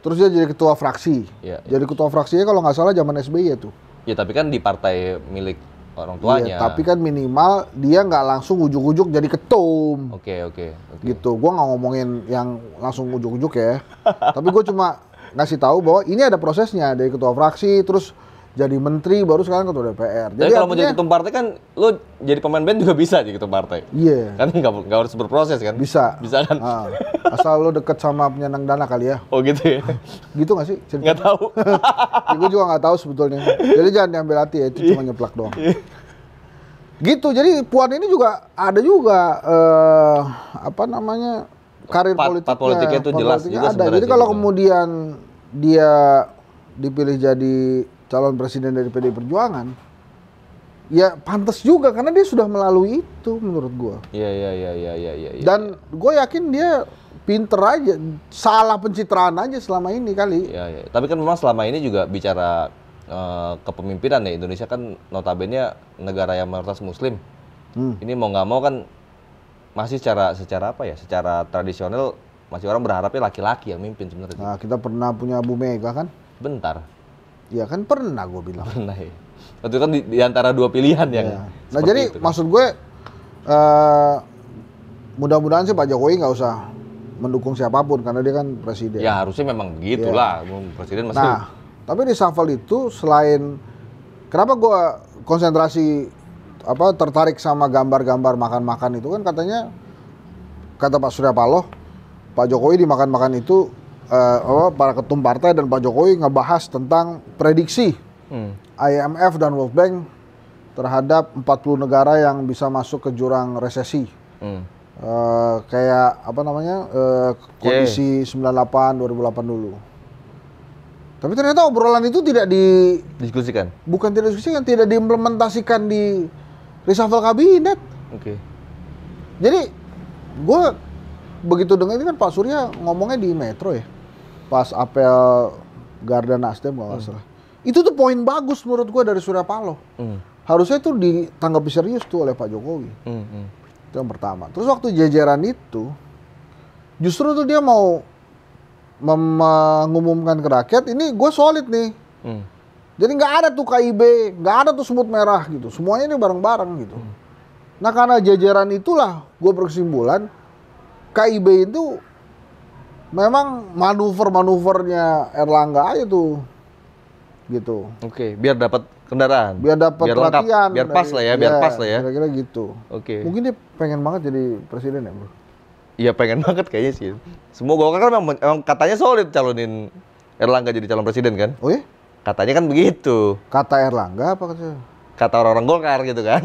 terus dia jadi ketua fraksi yeah, yeah. jadi ketua fraksinya kalau nggak salah zaman SBY ya tuh ya tapi kan di partai milik orang tuanya. Iya, tapi kan minimal dia nggak langsung ujuk-ujuk jadi ketum. Oke okay, oke. Okay, okay. Gitu. gua nggak ngomongin yang langsung ujuk-ujuk ya. tapi gue cuma ngasih tahu bahwa ini ada prosesnya dari ketua fraksi, terus jadi menteri baru sekarang ketua DPR. Jadi, kalau mau jadi ketua partai kan lo jadi pemain band juga bisa jadi ketua partai. Iya. Yeah. Kan nggak harus berproses kan? Bisa. Bisa kan? Nah, asal lo deket sama penyandang dana kali ya. Oh gitu ya. gitu nggak sih? Nggak tahu. ya, gue juga nggak tahu sebetulnya. Jadi jangan diambil hati ya itu cuma nyeplak doang. Iya. gitu. Jadi Puan ini juga ada juga uh, apa namanya karir part, politiknya. Part politiknya itu jelas juga ada. Jadi kalau gitu. kemudian dia dipilih jadi calon presiden dari PD Perjuangan, ya pantas juga karena dia sudah melalui itu menurut gue. Iya iya iya iya iya iya. Ya, Dan gue yakin dia pinter aja, salah pencitraan aja selama ini kali. Iya iya. Tapi kan memang selama ini juga bicara uh, kepemimpinan ya Indonesia kan notabene negara yang mayoritas muslim. Hmm. Ini mau nggak mau kan masih secara secara apa ya? Secara tradisional masih orang berharapnya laki-laki yang mimpin sebenarnya. Nah, kita pernah punya Bu Mega kan? Bentar. Ya kan pernah gue bilang. Pernah ya. itu kan di, di antara dua pilihan ya. ya. Nah jadi itu. Kan. maksud gue uh, mudah-mudahan sih Pak Jokowi nggak usah mendukung siapapun karena dia kan presiden. Ya harusnya memang begitulah ya. presiden masih. Nah tapi di shuffle itu selain kenapa gue konsentrasi apa tertarik sama gambar-gambar makan-makan itu kan katanya kata Pak Surya Paloh Pak Jokowi dimakan-makan itu uh, para ketum partai dan Pak Jokowi ngebahas tentang prediksi hmm. IMF dan World Bank terhadap 40 negara yang bisa masuk ke jurang resesi. Hmm. Uh, kayak apa namanya uh, kondisi yeah. 98 2008 dulu. Tapi ternyata obrolan itu tidak di diskusikan. Bukan tidak diskusikan, tidak diimplementasikan di reshuffle kabinet. Oke. Okay. Jadi gue begitu dengar ini kan Pak Surya ngomongnya di Metro ya pas apel Garda Nasdem kalau hmm. salah. Itu tuh poin bagus menurut gue dari Surya Paloh. Hmm. Harusnya itu ditanggapi serius tuh oleh Pak Jokowi. Hmm. Hmm. Itu yang pertama. Terus waktu jajaran itu justru tuh dia mau mengumumkan ke rakyat ini gue solid nih. Hmm. Jadi nggak ada tuh KIB, nggak ada tuh semut merah gitu. Semuanya ini bareng-bareng gitu. Hmm. Nah karena jajaran itulah gue berkesimpulan KIB itu memang manuver-manuvernya Erlangga aja tuh gitu. Oke, biar dapat kendaraan. Biar dapat biar latihan. Biar pas lah ya, biar ya, pas lah ya. Kira-kira gitu. Oke. Mungkin dia pengen banget jadi presiden ya, Bro. Iya pengen banget kayaknya sih. Semua Golkar kan memang, memang katanya solid calonin Erlangga jadi calon presiden kan? Oh iya? Katanya kan begitu. Kata Erlangga apa kata? Kata orang-orang Golkar gitu kan.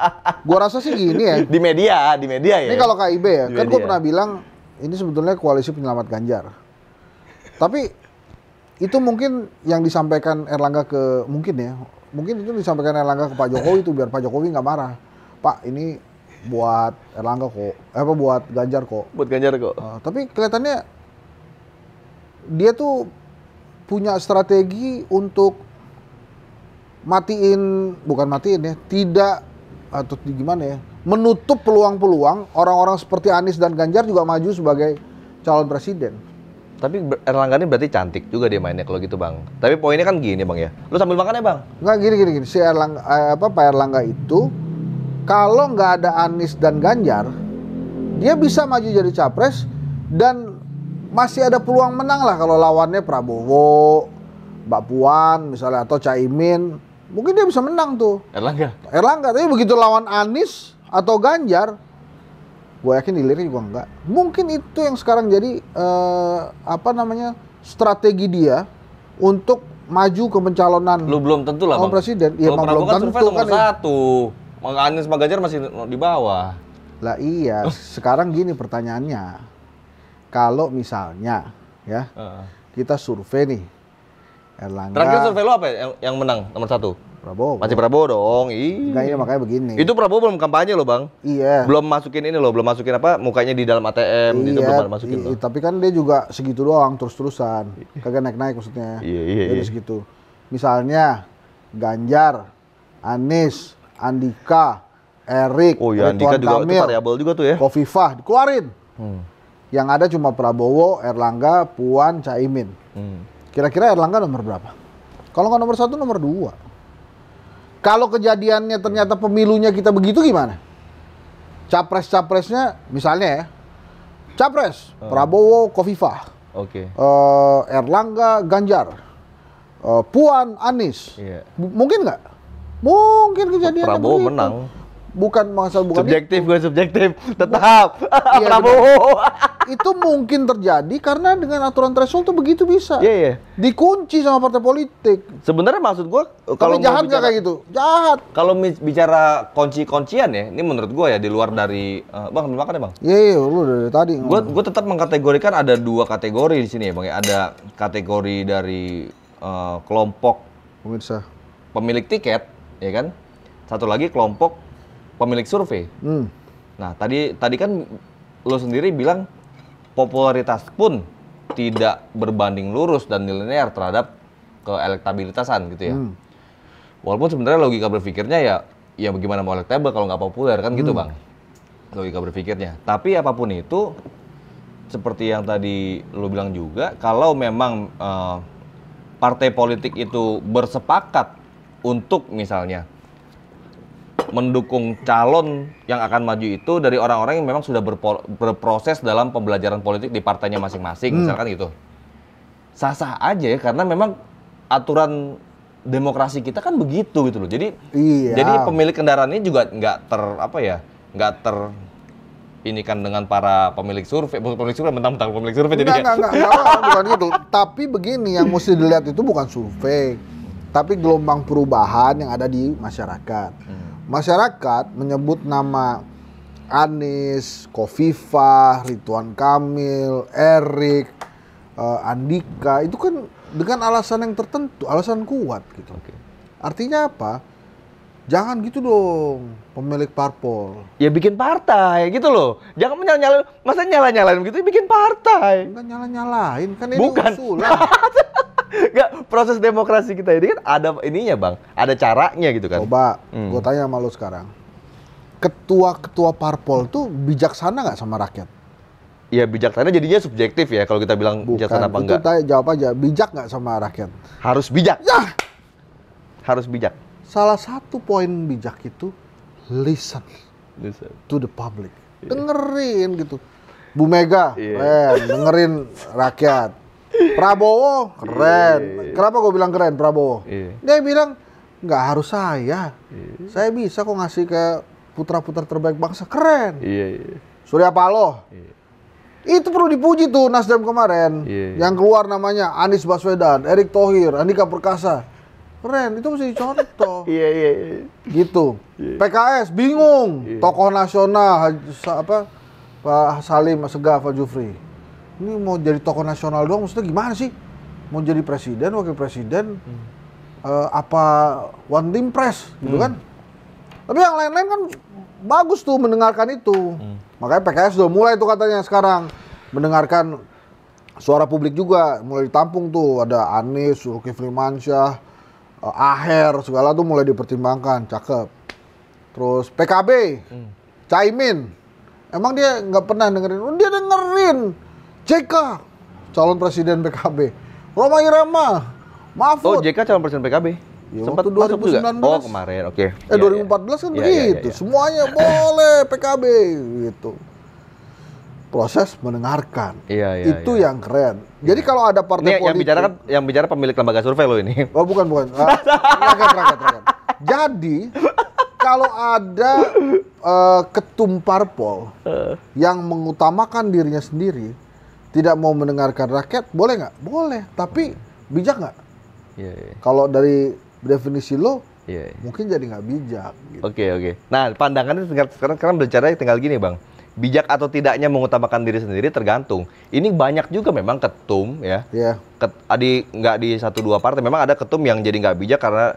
gua rasa sih gini ya. Di media, di media ya. Ini kalau KIB ya, di kan media. gua pernah bilang ini sebetulnya koalisi penyelamat Ganjar. Tapi itu mungkin yang disampaikan Erlangga ke mungkin ya, mungkin itu disampaikan Erlangga ke Pak Jokowi itu biar Pak Jokowi nggak marah. Pak ini buat Erlangga kok, eh, apa buat Ganjar kok. Buat Ganjar kok. Uh, tapi kelihatannya dia tuh punya strategi untuk matiin, bukan matiin ya, tidak atau gimana ya, menutup peluang-peluang orang-orang seperti Anies dan Ganjar juga maju sebagai calon presiden. Tapi Erlangga ini berarti cantik juga dia mainnya kalau gitu bang. Tapi poinnya kan gini bang ya. Lu sambil makan ya bang? Enggak gini gini gini. Si Erlangga eh, apa Pak Erlangga itu kalau nggak ada Anies dan Ganjar, dia bisa maju jadi capres dan masih ada peluang menang lah kalau lawannya Prabowo, Mbak Puan misalnya atau Caimin. Mungkin dia bisa menang tuh. Erlangga. Erlangga. Tapi begitu lawan Anies, atau Ganjar gue yakin dilirik juga enggak mungkin itu yang sekarang jadi uh, apa namanya strategi dia untuk maju ke pencalonan lu belum tentu lah bang presiden Iya, bang. belum kan tentu kan ya. satu Mang Anies sama Ganjar masih di bawah lah iya sekarang gini pertanyaannya kalau misalnya ya uh. kita survei nih terakhir survei lo apa ya, yang menang nomor satu Prabowo. Masih Prabowo dong. Ih. Enggak, ini iya, makanya begini. Itu Prabowo belum kampanye loh, Bang. Iya. Belum masukin ini loh, belum masukin apa? Mukanya di dalam ATM iya, itu belum masukin. Iya, loh. tapi kan dia juga segitu doang terus-terusan. Kagak naik-naik maksudnya. Iya, iya, Jadi iya. segitu. Misalnya Ganjar, Anies, Andika, Erik, Oh iya, Andika juga Kamil, itu variabel juga tuh ya. Kofifah dikeluarin. Hmm. Yang ada cuma Prabowo, Erlangga, Puan, Caimin. Hmm. Kira-kira Erlangga nomor berapa? Kalau nggak nomor satu, nomor dua. Kalau kejadiannya ternyata pemilunya kita begitu gimana? Capres-capresnya misalnya ya. Capres uh. Prabowo Kofifa. Oke. Okay. Uh, eh, Erlangga Ganjar. Uh, Puan Anies. Yeah. Mungkin nggak? Mungkin kejadian Prabowo begitu. menang bukan masalah bukan subjektif gue subjektif tetap iya, Prabowo itu mungkin terjadi karena dengan aturan threshold tuh begitu bisa iya yeah, iya yeah. dikunci sama partai politik sebenarnya maksud gue kalau jahat bicara, gak kayak gitu jahat kalau bicara kunci-kuncian ya ini menurut gue ya di luar dari uh, bang makan ya bang iya yeah, iya yeah, lu dari tadi gue gue tetap mengkategorikan ada dua kategori di sini ya bang ya ada kategori dari uh, kelompok pemirsa pemilik tiket ya kan satu lagi kelompok pemilik survei. Hmm. Nah, tadi tadi kan lo sendiri bilang popularitas pun tidak berbanding lurus dan linear terhadap keelektabilitasan gitu ya. Hmm. Walaupun sebenarnya logika berpikirnya ya ya bagaimana mau elektabel kalau nggak populer kan gitu, hmm. gitu bang logika berpikirnya. Tapi apapun itu seperti yang tadi lo bilang juga kalau memang uh, partai politik itu bersepakat untuk misalnya mendukung calon yang akan maju itu dari orang-orang yang memang sudah berproses dalam pembelajaran politik di partainya masing-masing, hmm. misalkan gitu. Sah-sah aja ya karena memang aturan demokrasi kita kan begitu gitu loh. Jadi iya. jadi pemilik kendaraan ini juga nggak ter apa ya, nggak ter ini kan dengan para pemilik survei, bukan pemilik survei mentang-mentang pemilik survei jadi enggak, ya. enggak, enggak, enggak, bukan gitu. Tapi begini yang mesti dilihat itu bukan survei, tapi gelombang perubahan yang ada di masyarakat. Hmm masyarakat menyebut nama Anies, Kofifa, Rituan Kamil, Erik, uh, eh, Andika itu kan dengan alasan yang tertentu, alasan kuat gitu. Okay. Artinya apa? Jangan gitu dong, pemilik parpol. Ya bikin partai gitu loh. Jangan menyala-nyalain, masa nyala-nyalain gitu ya bikin partai. Bukan nyala-nyalain, kan ini Bukan. usulan. Enggak, proses demokrasi kita ini kan ada ininya bang, ada caranya gitu kan. Coba, hmm. gue tanya sama lu sekarang. Ketua-ketua parpol tuh bijaksana nggak sama rakyat? Iya bijaksana jadinya subjektif ya kalau kita bilang Bukan, bijaksana apa enggak. Tanya, jawab aja, bijak nggak sama rakyat? Harus bijak. Ya. Harus bijak. Salah satu poin bijak itu listen, listen. to the public. Yeah. Dengerin gitu. Bu Mega, yeah. Iya. eh, dengerin rakyat Prabowo keren. Iya. Kenapa gue bilang keren Prabowo? Iya. Dia bilang nggak harus saya. Iya. Saya bisa kok ngasih ke putra-putra terbaik bangsa keren. Iya. iya. Surya Paloh. Iya. Itu perlu dipuji tuh Nasdem kemarin. Iya. Yang keluar namanya Anies Baswedan, Erick Thohir, Andika Perkasa. Keren, itu mesti dicontoh. Iya, iya, iya. Gitu. Iya. PKS bingung, tokoh nasional apa Pak Salim Segaf Pak Jufri ini mau jadi tokoh nasional doang maksudnya gimana sih mau jadi presiden wakil presiden hmm. uh, apa one team press gitu hmm. kan tapi yang lain-lain kan bagus tuh mendengarkan itu hmm. makanya PKS sudah mulai tuh katanya sekarang mendengarkan suara publik juga mulai ditampung tuh ada Anies, Zulkifli Mansyah, uh, Aher segala tuh mulai dipertimbangkan cakep terus PKB, hmm. Caimin emang dia nggak pernah dengerin, oh, dia dengerin JK calon presiden PKB. Roma Irama, Mahfud. Oh, JK calon presiden PKB. Ya, sempat waktu 2019. juga. Oh, kemarin. Oke. Okay. Eh, ya, 2014 ya. kan ya, begitu. Ya, ya, Semuanya boleh PKB gitu. Proses mendengarkan. Iya, iya. Itu ya. yang keren. Jadi iya. kalau ada partai ini politik yang bicara kan yang bicara pemilik lembaga survei lo ini. Oh, bukan bukan. Ah, rakyat, rakyat, rakyat. Jadi kalau ada uh, ketum parpol uh. yang mengutamakan dirinya sendiri, tidak mau mendengarkan rakyat boleh nggak boleh tapi bijak nggak ya, ya. kalau dari definisi lo ya, ya. mungkin jadi nggak bijak oke gitu. oke okay, nah pandangannya tinggal sekarang sekarang berbicara tinggal gini bang bijak atau tidaknya mengutamakan diri sendiri tergantung ini banyak juga memang ketum ya ya Ket, adi nggak di satu dua partai memang ada ketum yang jadi nggak bijak karena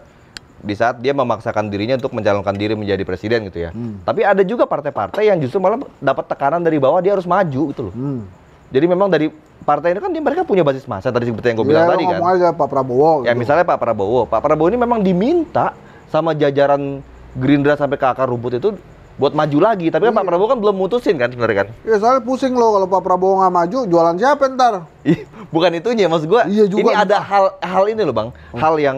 di saat dia memaksakan dirinya untuk mencalonkan diri menjadi presiden gitu ya. Hmm. Tapi ada juga partai-partai yang justru malah dapat tekanan dari bawah dia harus maju gitu loh. Hmm jadi memang dari partai ini kan dia, mereka punya basis masa. tadi seperti yang gue bilang ya, tadi kan. aja Pak Prabowo. Ya gitu. misalnya Pak Prabowo. Pak Prabowo ini memang diminta sama jajaran Gerindra sampai ke akar rumput itu buat maju lagi. Tapi kan Pak iya. Prabowo kan belum mutusin kan sebenarnya kan? Iya, soalnya pusing loh kalau Pak Prabowo nggak maju, jualan siapa ntar? Bukan itunya, mas gue. Iya juga. Ini ada hal hal ini loh bang, hmm. hal yang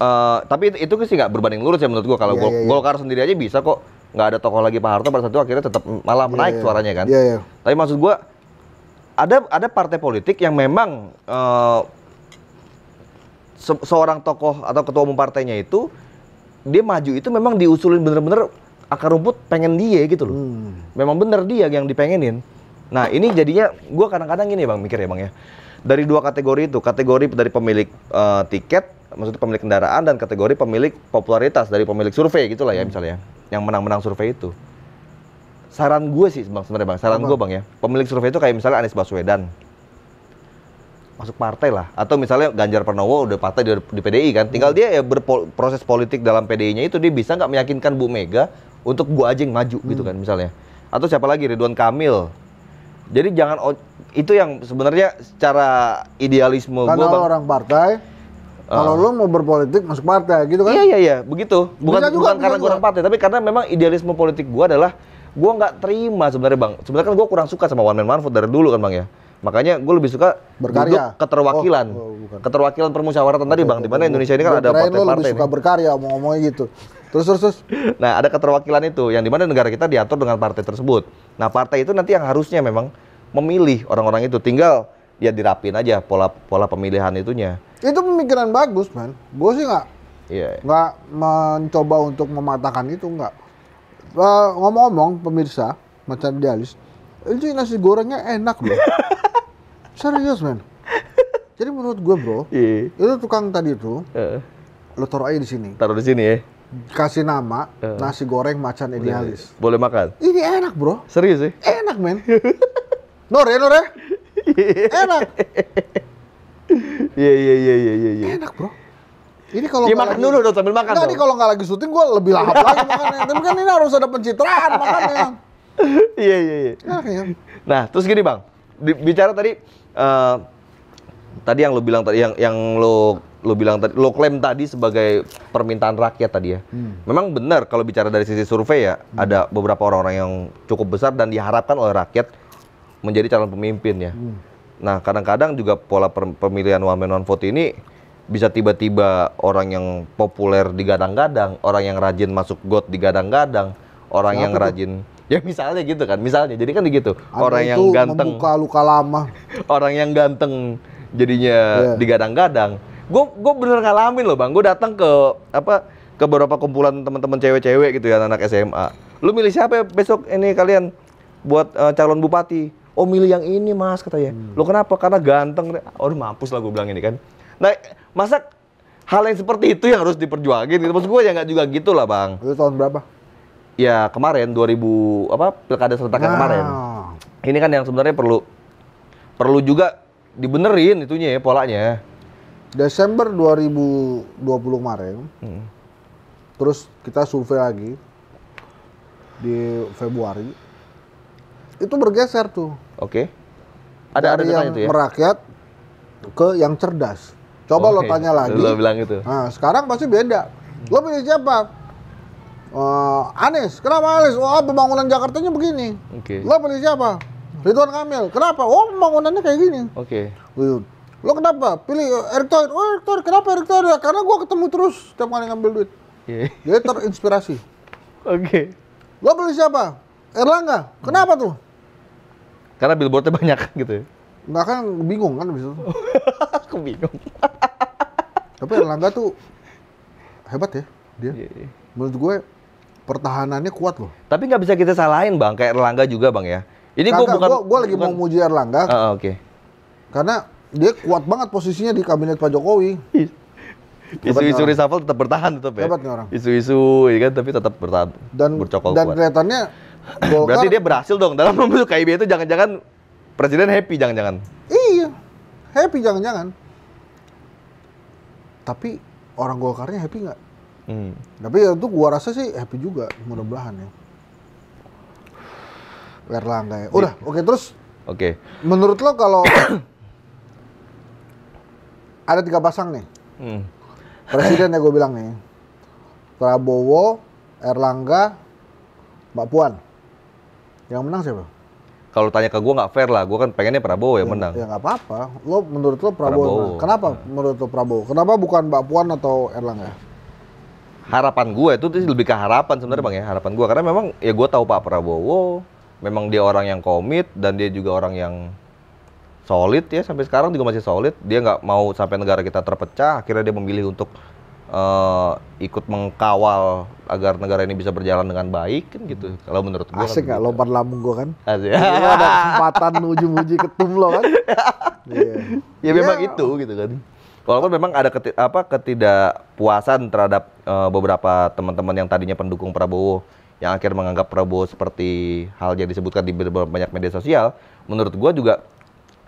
uh, tapi itu, itu sih nggak berbanding lurus ya menurut gue. Kalau ya, Gol ya. Golkar sendiri aja bisa kok nggak ada tokoh lagi Pak Harto pada satu akhirnya tetap malah menaik iya, suaranya kan. Iya, iya. Tapi maksud gue ada ada partai politik yang memang uh, se seorang tokoh atau ketua umum partainya itu dia maju itu memang diusulin bener-bener akar rumput pengen dia gitu loh. Hmm. Memang bener dia yang dipengenin. Nah ini jadinya gue kadang-kadang gini ya, bang mikir ya bang ya. Dari dua kategori itu, kategori dari pemilik uh, tiket, maksudnya pemilik kendaraan dan kategori pemilik popularitas dari pemilik survei gitulah ya misalnya, yang menang-menang survei itu saran gue sih bang sebenarnya bang saran gue bang ya pemilik survei itu kayak misalnya Anies Baswedan masuk partai lah atau misalnya Ganjar Pranowo udah partai di, di PDI kan tinggal hmm. dia ya berproses politik dalam PDI-nya itu dia bisa nggak meyakinkan Bu Mega untuk gue aja yang maju gitu hmm. gitu kan misalnya atau siapa lagi Ridwan Kamil jadi jangan itu yang sebenarnya secara idealisme Karena bang, orang partai kalau ah. lo mau berpolitik masuk partai gitu kan? Iya iya iya, begitu. Bukan juga, bukan karena gue orang partai, tapi karena memang idealisme politik gue adalah gue nggak terima sebenarnya bang. Sebenarnya kan gue kurang suka sama One Man one vote dari dulu kan bang ya. Makanya gue lebih suka berkarya. duduk keterwakilan. Oh, oh, bukan. keterwakilan permusyawaratan tadi Bang, di mana Indonesia ini kan ada partai-partai. lebih suka berkarya mau ngomong gitu. Terus terus terus. Nah, ada keterwakilan itu yang di mana negara kita diatur dengan partai tersebut. Nah, partai itu nanti yang harusnya memang memilih orang-orang itu tinggal ya dirapin aja pola pola pemilihan itunya. Itu pemikiran bagus, man. Gue sih nggak yeah. mencoba untuk mematahkan itu nggak. Uh, ngomong-ngomong pemirsa, macam dialis, itu nasi gorengnya enak bro. Serius man. Jadi menurut gue bro, yeah. itu tukang tadi itu, uh. lo taruh aja di sini. Taruh di sini ya kasih nama uh. nasi goreng macan idealis. Boleh makan? Ini enak bro. Serius sih? Ya? Enak men. Nore, nore. Enak. Iya iya iya iya iya. Enak bro. Ini kalau ya, makan dulu dong sambil makan. Enggak, ini kalau nggak lagi syuting gue lebih lahap lagi makannya. Tapi kan ini harus ada pencitraan makannya. Iya iya iya. Nah, terus gini bang, di, bicara tadi uh, tadi yang lo bilang tadi yang yang lo lo bilang tadi lo klaim tadi sebagai permintaan rakyat tadi ya. Hmm. Memang benar kalau bicara dari sisi survei ya hmm. ada beberapa orang-orang yang cukup besar dan diharapkan oleh rakyat menjadi calon pemimpin ya. Hmm. Nah, kadang-kadang juga pola pemilihan one man one vote ini bisa tiba-tiba orang yang populer digadang-gadang, orang yang rajin masuk got digadang-gadang, orang Kenapa yang itu? rajin ya misalnya gitu kan, misalnya. Jadi kan gitu, Ada orang yang ganteng membuka luka lama. orang yang ganteng jadinya yeah. digadang-gadang. Gue gue bener ngalamin loh, Bang. Gue datang ke apa ke beberapa kumpulan teman-teman cewek-cewek gitu ya anak, SMA. Lu milih siapa besok ini kalian buat uh, calon bupati? oh milih yang ini mas katanya hmm. lo kenapa karena ganteng oh mampus lah gue bilang ini kan nah masa hal yang seperti itu yang harus diperjuangin gitu maksud gue ya nggak juga gitu lah bang itu tahun berapa ya kemarin 2000 apa pilkada serentak nah. kemarin ini kan yang sebenarnya perlu perlu juga dibenerin itunya ya polanya Desember 2020 kemarin hmm. terus kita survei lagi di Februari itu bergeser tuh Oke. Okay. Ada ada yang itu ya? merakyat ke yang cerdas. Coba okay. lo tanya lagi. Lo bilang itu. Nah, sekarang pasti beda. Lo pilih siapa? Uh, Anies. Kenapa Anies? Wah, oh, pembangunan Jakartanya begini. Oke. Okay. Lo pilih siapa? Ridwan Kamil. Kenapa? Oh, pembangunannya kayak gini. Oke. Okay. Gitu. Lo kenapa? Pilih eh, Erick Thohir. Oh, Erick Thohir. Kenapa Erick Thohir? Karena gue ketemu terus setiap kali ngambil duit. Yeah. Jadi terinspirasi. Oke. Okay. Lo pilih siapa? Erlangga. Kenapa tuh? Karena billboardnya banyak gitu ya. Enggak kan bingung kan abis itu. Aku bingung. Tapi Erlangga tuh hebat ya dia. Yeah, yeah. Menurut gue pertahanannya kuat loh. Tapi nggak bisa kita salahin bang, kayak Erlangga juga bang ya. Ini gue bukan. Gue lagi bukan... mau muji Erlangga. Uh, Oke. Okay. Karena dia kuat banget posisinya di kabinet Pak Jokowi. Isu-isu reshuffle tetap bertahan tetap ya. Hebat orang. Isu-isu, ya kan, tapi tetap bertahan. Dan dan kelihatannya Golkar, Berarti dia berhasil dong dalam membentuk KIB itu jangan-jangan presiden happy jangan-jangan. Iya. Happy jangan-jangan. Tapi orang Golkarnya happy nggak? Hmm. Tapi ya itu gua rasa sih happy juga mudah-mudahan ya. Erlangga ya. Udah, oke okay, terus. Oke. Okay. Menurut lo kalau ada tiga pasang nih. Hmm. Presiden ya gue bilang nih. Prabowo, Erlangga, Mbak Puan. Yang menang siapa? Kalau tanya ke gue nggak fair lah, gue kan pengennya Prabowo yang ya, menang. Ya nggak apa-apa. Lo menurut lo Prabowo, Prabowo. Menang. kenapa nah. menurut lo Prabowo? Kenapa bukan Mbak Puan atau Erlangga? Ya? Harapan gue itu lebih ke harapan sebenarnya hmm. bang ya harapan gue karena memang ya gue tahu Pak Prabowo memang dia orang yang komit dan dia juga orang yang solid ya sampai sekarang juga masih solid dia nggak mau sampai negara kita terpecah akhirnya dia memilih untuk uh, ikut mengkawal agar negara ini bisa berjalan dengan baik kan gitu. Kalau menurut gue asik kan nggak gitu. lompat lambung gue kan? Asik. Ya, ada kesempatan uji-uji ketum lo kan? yeah. Ya memang yeah. itu gitu kan. Walaupun memang ada keti apa ketidakpuasan terhadap uh, beberapa teman-teman yang tadinya pendukung Prabowo yang akhirnya menganggap Prabowo seperti hal yang disebutkan di banyak media sosial, menurut gue juga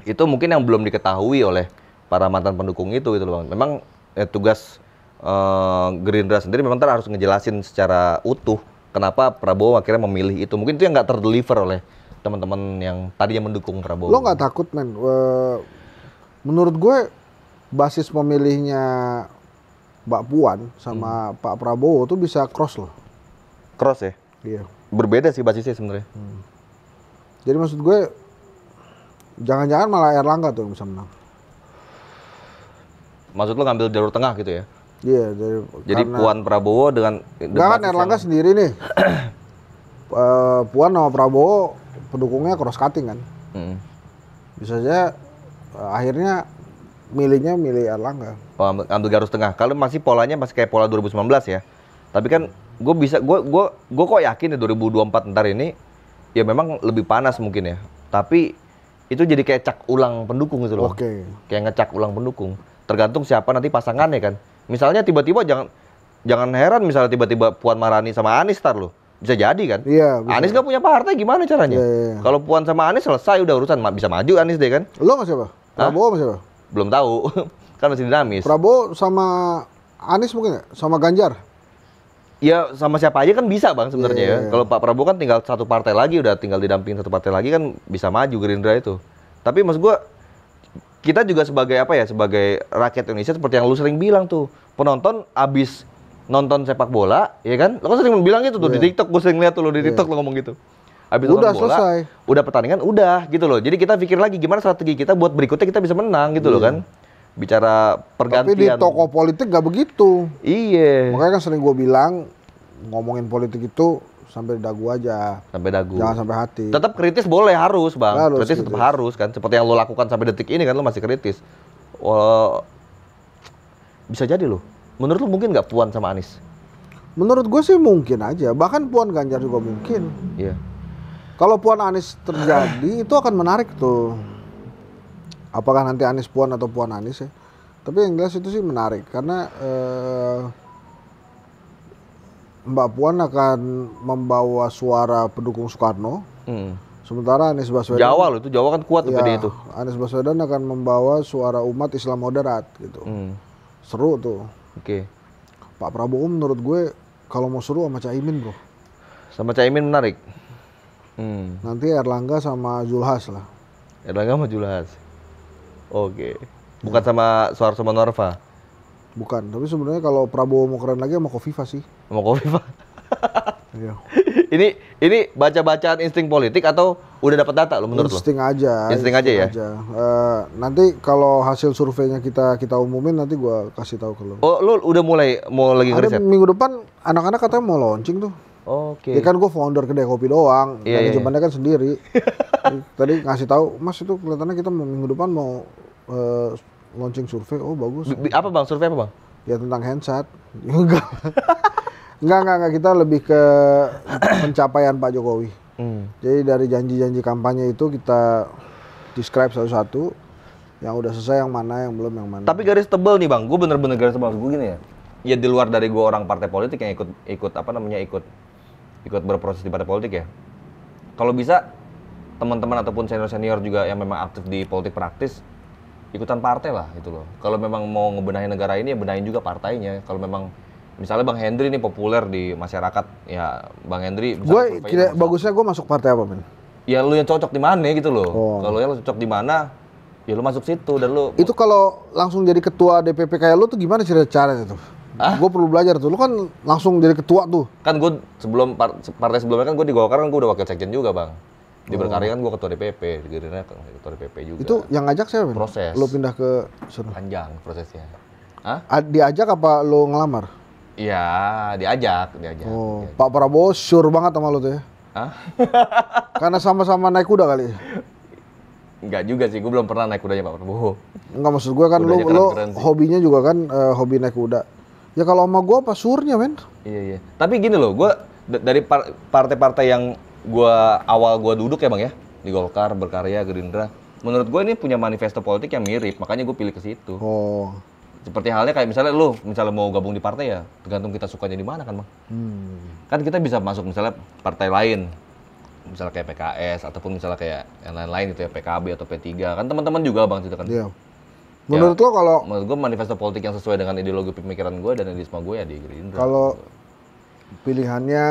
itu mungkin yang belum diketahui oleh para mantan pendukung itu gitu loh. Memang eh, tugas Eh, Gerindra sendiri memang kan harus ngejelasin secara utuh kenapa Prabowo akhirnya memilih itu. Mungkin itu yang nggak terdeliver oleh teman-teman yang tadi yang mendukung Prabowo. Lo nggak takut men? Eh, menurut gue basis pemilihnya Mbak Puan sama hmm. Pak Prabowo tuh bisa cross loh. Cross ya? Iya. Berbeda sih basisnya sebenarnya. Hmm. Jadi maksud gue jangan-jangan malah Erlangga tuh yang bisa menang. Maksud lo ngambil jalur tengah gitu ya? Iya, dari, jadi karena, Puan Prabowo dengan Enggak kan Erlangga sama. sendiri nih. Eh, Puan sama Prabowo pendukungnya cross cutting kan. Hmm. Bisa saja eh, akhirnya milihnya milih Erlangga. Oh, ambil, ambil garis tengah. Kalau masih polanya masih kayak pola 2019 ya. Tapi kan gue bisa gue gue gue kok yakin ya 2024 ntar ini ya memang lebih panas mungkin ya. Tapi itu jadi kayak cak ulang pendukung gitu loh. Oke. Okay. Kayak ngecak ulang pendukung. Tergantung siapa nanti pasangannya kan. Misalnya tiba-tiba jangan jangan heran misalnya tiba-tiba Puan Marani sama Anies tar lo Bisa jadi kan? Iya. Bisa. Anies gak punya partai gimana caranya? Iya, iya, iya. Kalau Puan sama Anies selesai udah urusan bisa maju Anies deh kan? Lo nggak siapa? Prabowo sama siapa? Belum tahu. kan masih dinamis. Prabowo sama Anies mungkin ya? Sama Ganjar? Ya sama siapa aja kan bisa bang sebenarnya yeah, ya. Iya, iya. Kalau Pak Prabowo kan tinggal satu partai lagi udah tinggal didamping satu partai lagi kan bisa maju Gerindra itu. Tapi maksud gua kita juga sebagai apa ya sebagai rakyat Indonesia seperti yang lu sering bilang tuh penonton abis nonton sepak bola ya kan lo kan sering bilang gitu tuh yeah. di iya. TikTok gue sering lihat tuh lo di iya. TikTok yeah. lo ngomong gitu abis udah nonton bola selesai. udah pertandingan udah gitu loh jadi kita pikir lagi gimana strategi kita buat berikutnya kita bisa menang gitu yeah. loh iya. kan bicara pergantian tapi di toko politik gak begitu iya makanya kan sering gue bilang ngomongin politik itu sampai dagu aja. Sampai dagu. Jangan sampai hati. Tetap kritis boleh harus, Bang. Harus, kritis gitu. tetap harus kan. Seperti yang lo lakukan sampai detik ini kan lo masih kritis. Oh, bisa jadi lo. Menurut lo mungkin nggak puan sama Anies? Menurut gue sih mungkin aja. Bahkan puan Ganjar juga mungkin. Iya. Yeah. Kalau puan Anies terjadi itu akan menarik tuh. Apakah nanti Anies puan atau puan Anies ya? Tapi yang jelas itu sih menarik karena uh, Mbak Puan akan membawa suara pendukung Soekarno. Hmm. Sementara Anies Baswedan Jawa loh itu Jawa kan kuat ya, itu. Anies Baswedan akan membawa suara umat Islam moderat gitu. Hmm. Seru tuh. Oke. Okay. Pak Prabowo menurut gue kalau mau seru sama Caimin bro. Sama Caimin menarik. Hmm. Nanti Erlangga sama Zulhas lah. Erlangga sama Zulhas. Oke. Okay. Bukan ya. sama Soeharto sama Norva. Bukan, tapi sebenarnya kalau Prabowo mau keren lagi sama Kofifa sih sama kopi pak iya. ini ini baca bacaan insting politik atau udah dapat data lo menurut insting lo? aja insting, insting aja ya aja. Uh, nanti kalau hasil surveinya kita kita umumin nanti gua kasih tahu ke lo oh lo udah mulai mau lagi Ada ngeriset minggu depan anak-anak katanya mau launching tuh Oke. Okay. Ya kan gue founder kedai kopi doang, yeah, iya, manajemennya yeah. kan sendiri. Tadi ngasih tahu, Mas itu kelihatannya kita mau minggu depan mau uh, launching survei. Oh bagus. B apa bang survei apa bang? Ya tentang handset. Enggak. Enggak, enggak, enggak. Kita lebih ke pencapaian Pak Jokowi. Hmm. Jadi dari janji-janji kampanye itu kita describe satu-satu. Yang udah selesai, yang mana, yang belum, yang mana. Tapi garis tebel nih bang, gue bener-bener garis tebal. Gue gini ya, ya di luar dari gue orang partai politik yang ikut, ikut apa namanya, ikut ikut berproses di partai politik ya. Kalau bisa, teman-teman ataupun senior-senior juga yang memang aktif di politik praktis, ikutan partai lah itu loh. Kalau memang mau ngebenahin negara ini, ya benahin juga partainya. Kalau memang misalnya Bang Hendri ini populer di masyarakat ya Bang Hendri gue kira bagusnya gue masuk partai apa men ya lu yang cocok di mana gitu loh oh. kalau yang cocok di mana ya lu masuk situ dan lu itu kalau langsung jadi ketua DPP kayak lu tuh gimana cara-cara itu? Ah? Gue perlu belajar tuh. Lu kan langsung jadi ketua tuh. Kan gue sebelum partai sebelumnya kan gue di Golkar kan gue udah wakil sekjen juga bang. Di oh. Berkarya kan gue ketua DPP, di Gerindra kan ketua DPP juga. Itu yang ngajak siapa? Proses. Lu pindah ke sana. Panjang prosesnya. Hah? Diajak apa Lo ngelamar? Iya, diajak, diajak. Oh, diajak. Pak Prabowo sure banget sama lo tuh ya. Hah? Karena sama-sama naik kuda kali. Enggak ya? juga sih, gue belum pernah naik kudanya Pak Prabowo. Enggak maksud gue kan lo, lo hobinya juga kan uh, hobi naik kuda. Ya kalau sama gue apa surnya men? Iya iya. Tapi gini loh, gue dari partai-partai yang gue awal gue duduk ya bang ya di Golkar, Berkarya, Gerindra. Menurut gue ini punya manifesto politik yang mirip, makanya gue pilih ke situ. Oh. Seperti halnya kayak misalnya lo misalnya mau gabung di partai ya tergantung kita sukanya di mana kan bang. Hmm. Kan kita bisa masuk misalnya partai lain, misalnya kayak PKS ataupun misalnya kayak yang lain-lain gitu ya PKB atau P3 kan teman-teman juga bang itu kan. Iya. Ya. Menurut ya, lo kalau menurut gue manifesto politik yang sesuai dengan ideologi pemikiran gue dan idealisme gue ya di Gerindra. Kalau pilihannya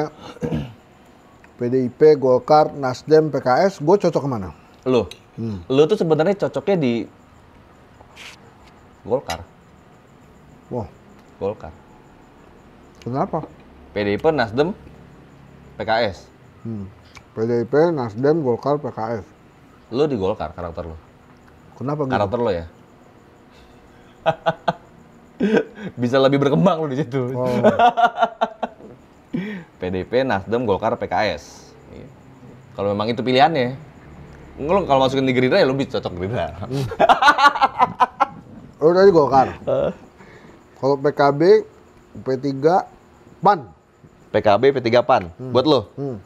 PDIP, Golkar, Nasdem, PKS, gue cocok kemana? Lo, hmm. lo tuh sebenarnya cocoknya di Golkar. Wah, Golkar. Kenapa? PDIP, Nasdem, PKS. Hmm. PDIP, Nasdem, Golkar, PKS. Lo di Golkar karakter lo. Kenapa gitu? Karakter lo ya. Bisa lebih berkembang lo di situ. Oh. PDIP, Nasdem, Golkar, PKS. Iya. Kalau memang itu pilihannya, lo kalau masukin di Gerindra ya lo bisa cocok Gerindra. Hmm. lo oh, tadi Golkar. Kalau PKB, P3, PAN. PKB, P3, PAN. Hmm. Buat lo? Hmm.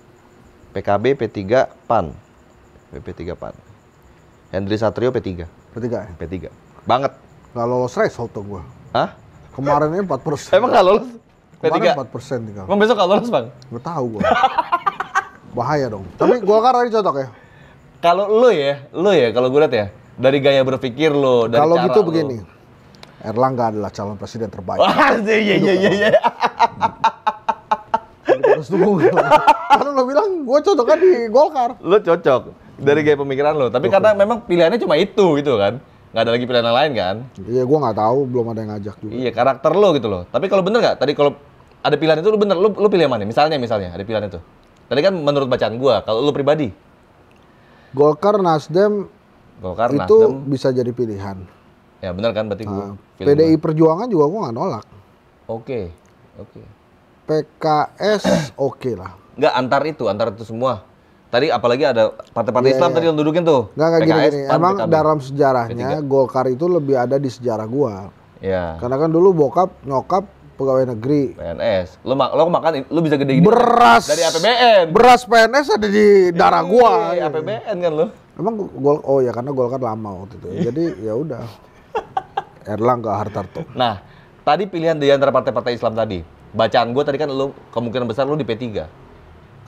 PKB, P3, PAN. P3, PAN. Hendri Satrio, P3. P3 ya? P3. Banget. Nggak lolos race tuh gue. Hah? Kemarin ini 4 persen. Emang nggak lolos? P3? Kemarin 4 persen tinggal. Emang besok nggak lolos, Bang? Nggak tahu gue. Bahaya dong. Tapi Golkar tadi cocok ya? Kalau lo ya, lo ya, kalau gue lihat ya, dari gaya berpikir lo, dari kalo cara Kalau gitu begini, Erlangga adalah calon presiden terbaik. Wah, iya, iya, iya, iya. Harus iya. dukung. Karena lo bilang, gue cocok kan di Golkar. Lo cocok dari hmm. gaya pemikiran lo. Tapi karena memang pilihannya cuma itu gitu kan. Nggak ada lagi pilihan yang lain kan? Iya, gue nggak tahu. Belum ada yang ngajak juga. Iya, karakter lo gitu loh. Tapi kalau bener nggak? Tadi kalau ada pilihan itu lo bener, lo, lo pilih yang mana? Misalnya, misalnya ada pilihan itu. Tadi kan menurut bacaan gue, kalau lo pribadi. Golkar, Nasdem, Golkar, itu Nasdem. bisa jadi pilihan. Ya benar kan berarti nah, gua ah, PDI Perjuangan juga gue nggak nolak. Oke. Okay. Oke. Okay. PKS oke okay lah. Enggak antar itu, antar itu semua. Tadi apalagi ada partai-partai yeah, Islam yeah. tadi yang dudukin tuh. Enggak enggak gini, gini. Emang PKB. dalam sejarahnya p Golkar itu lebih ada di sejarah gue. Ya. Yeah. Karena kan dulu bokap, nyokap pegawai negeri. PNS. Lo, mak lo makan lo bisa gede gini. Beras dari APBN. Beras PNS ada di darah iya, gua. Iya, APBN gitu. kan lo. Emang gol oh ya karena Golkar lama waktu itu. Iya. Jadi ya udah. Erlangga Hartarto. Nah, tadi pilihan di antara partai-partai Islam tadi. Bacaan gue tadi kan lu kemungkinan besar lu di P3.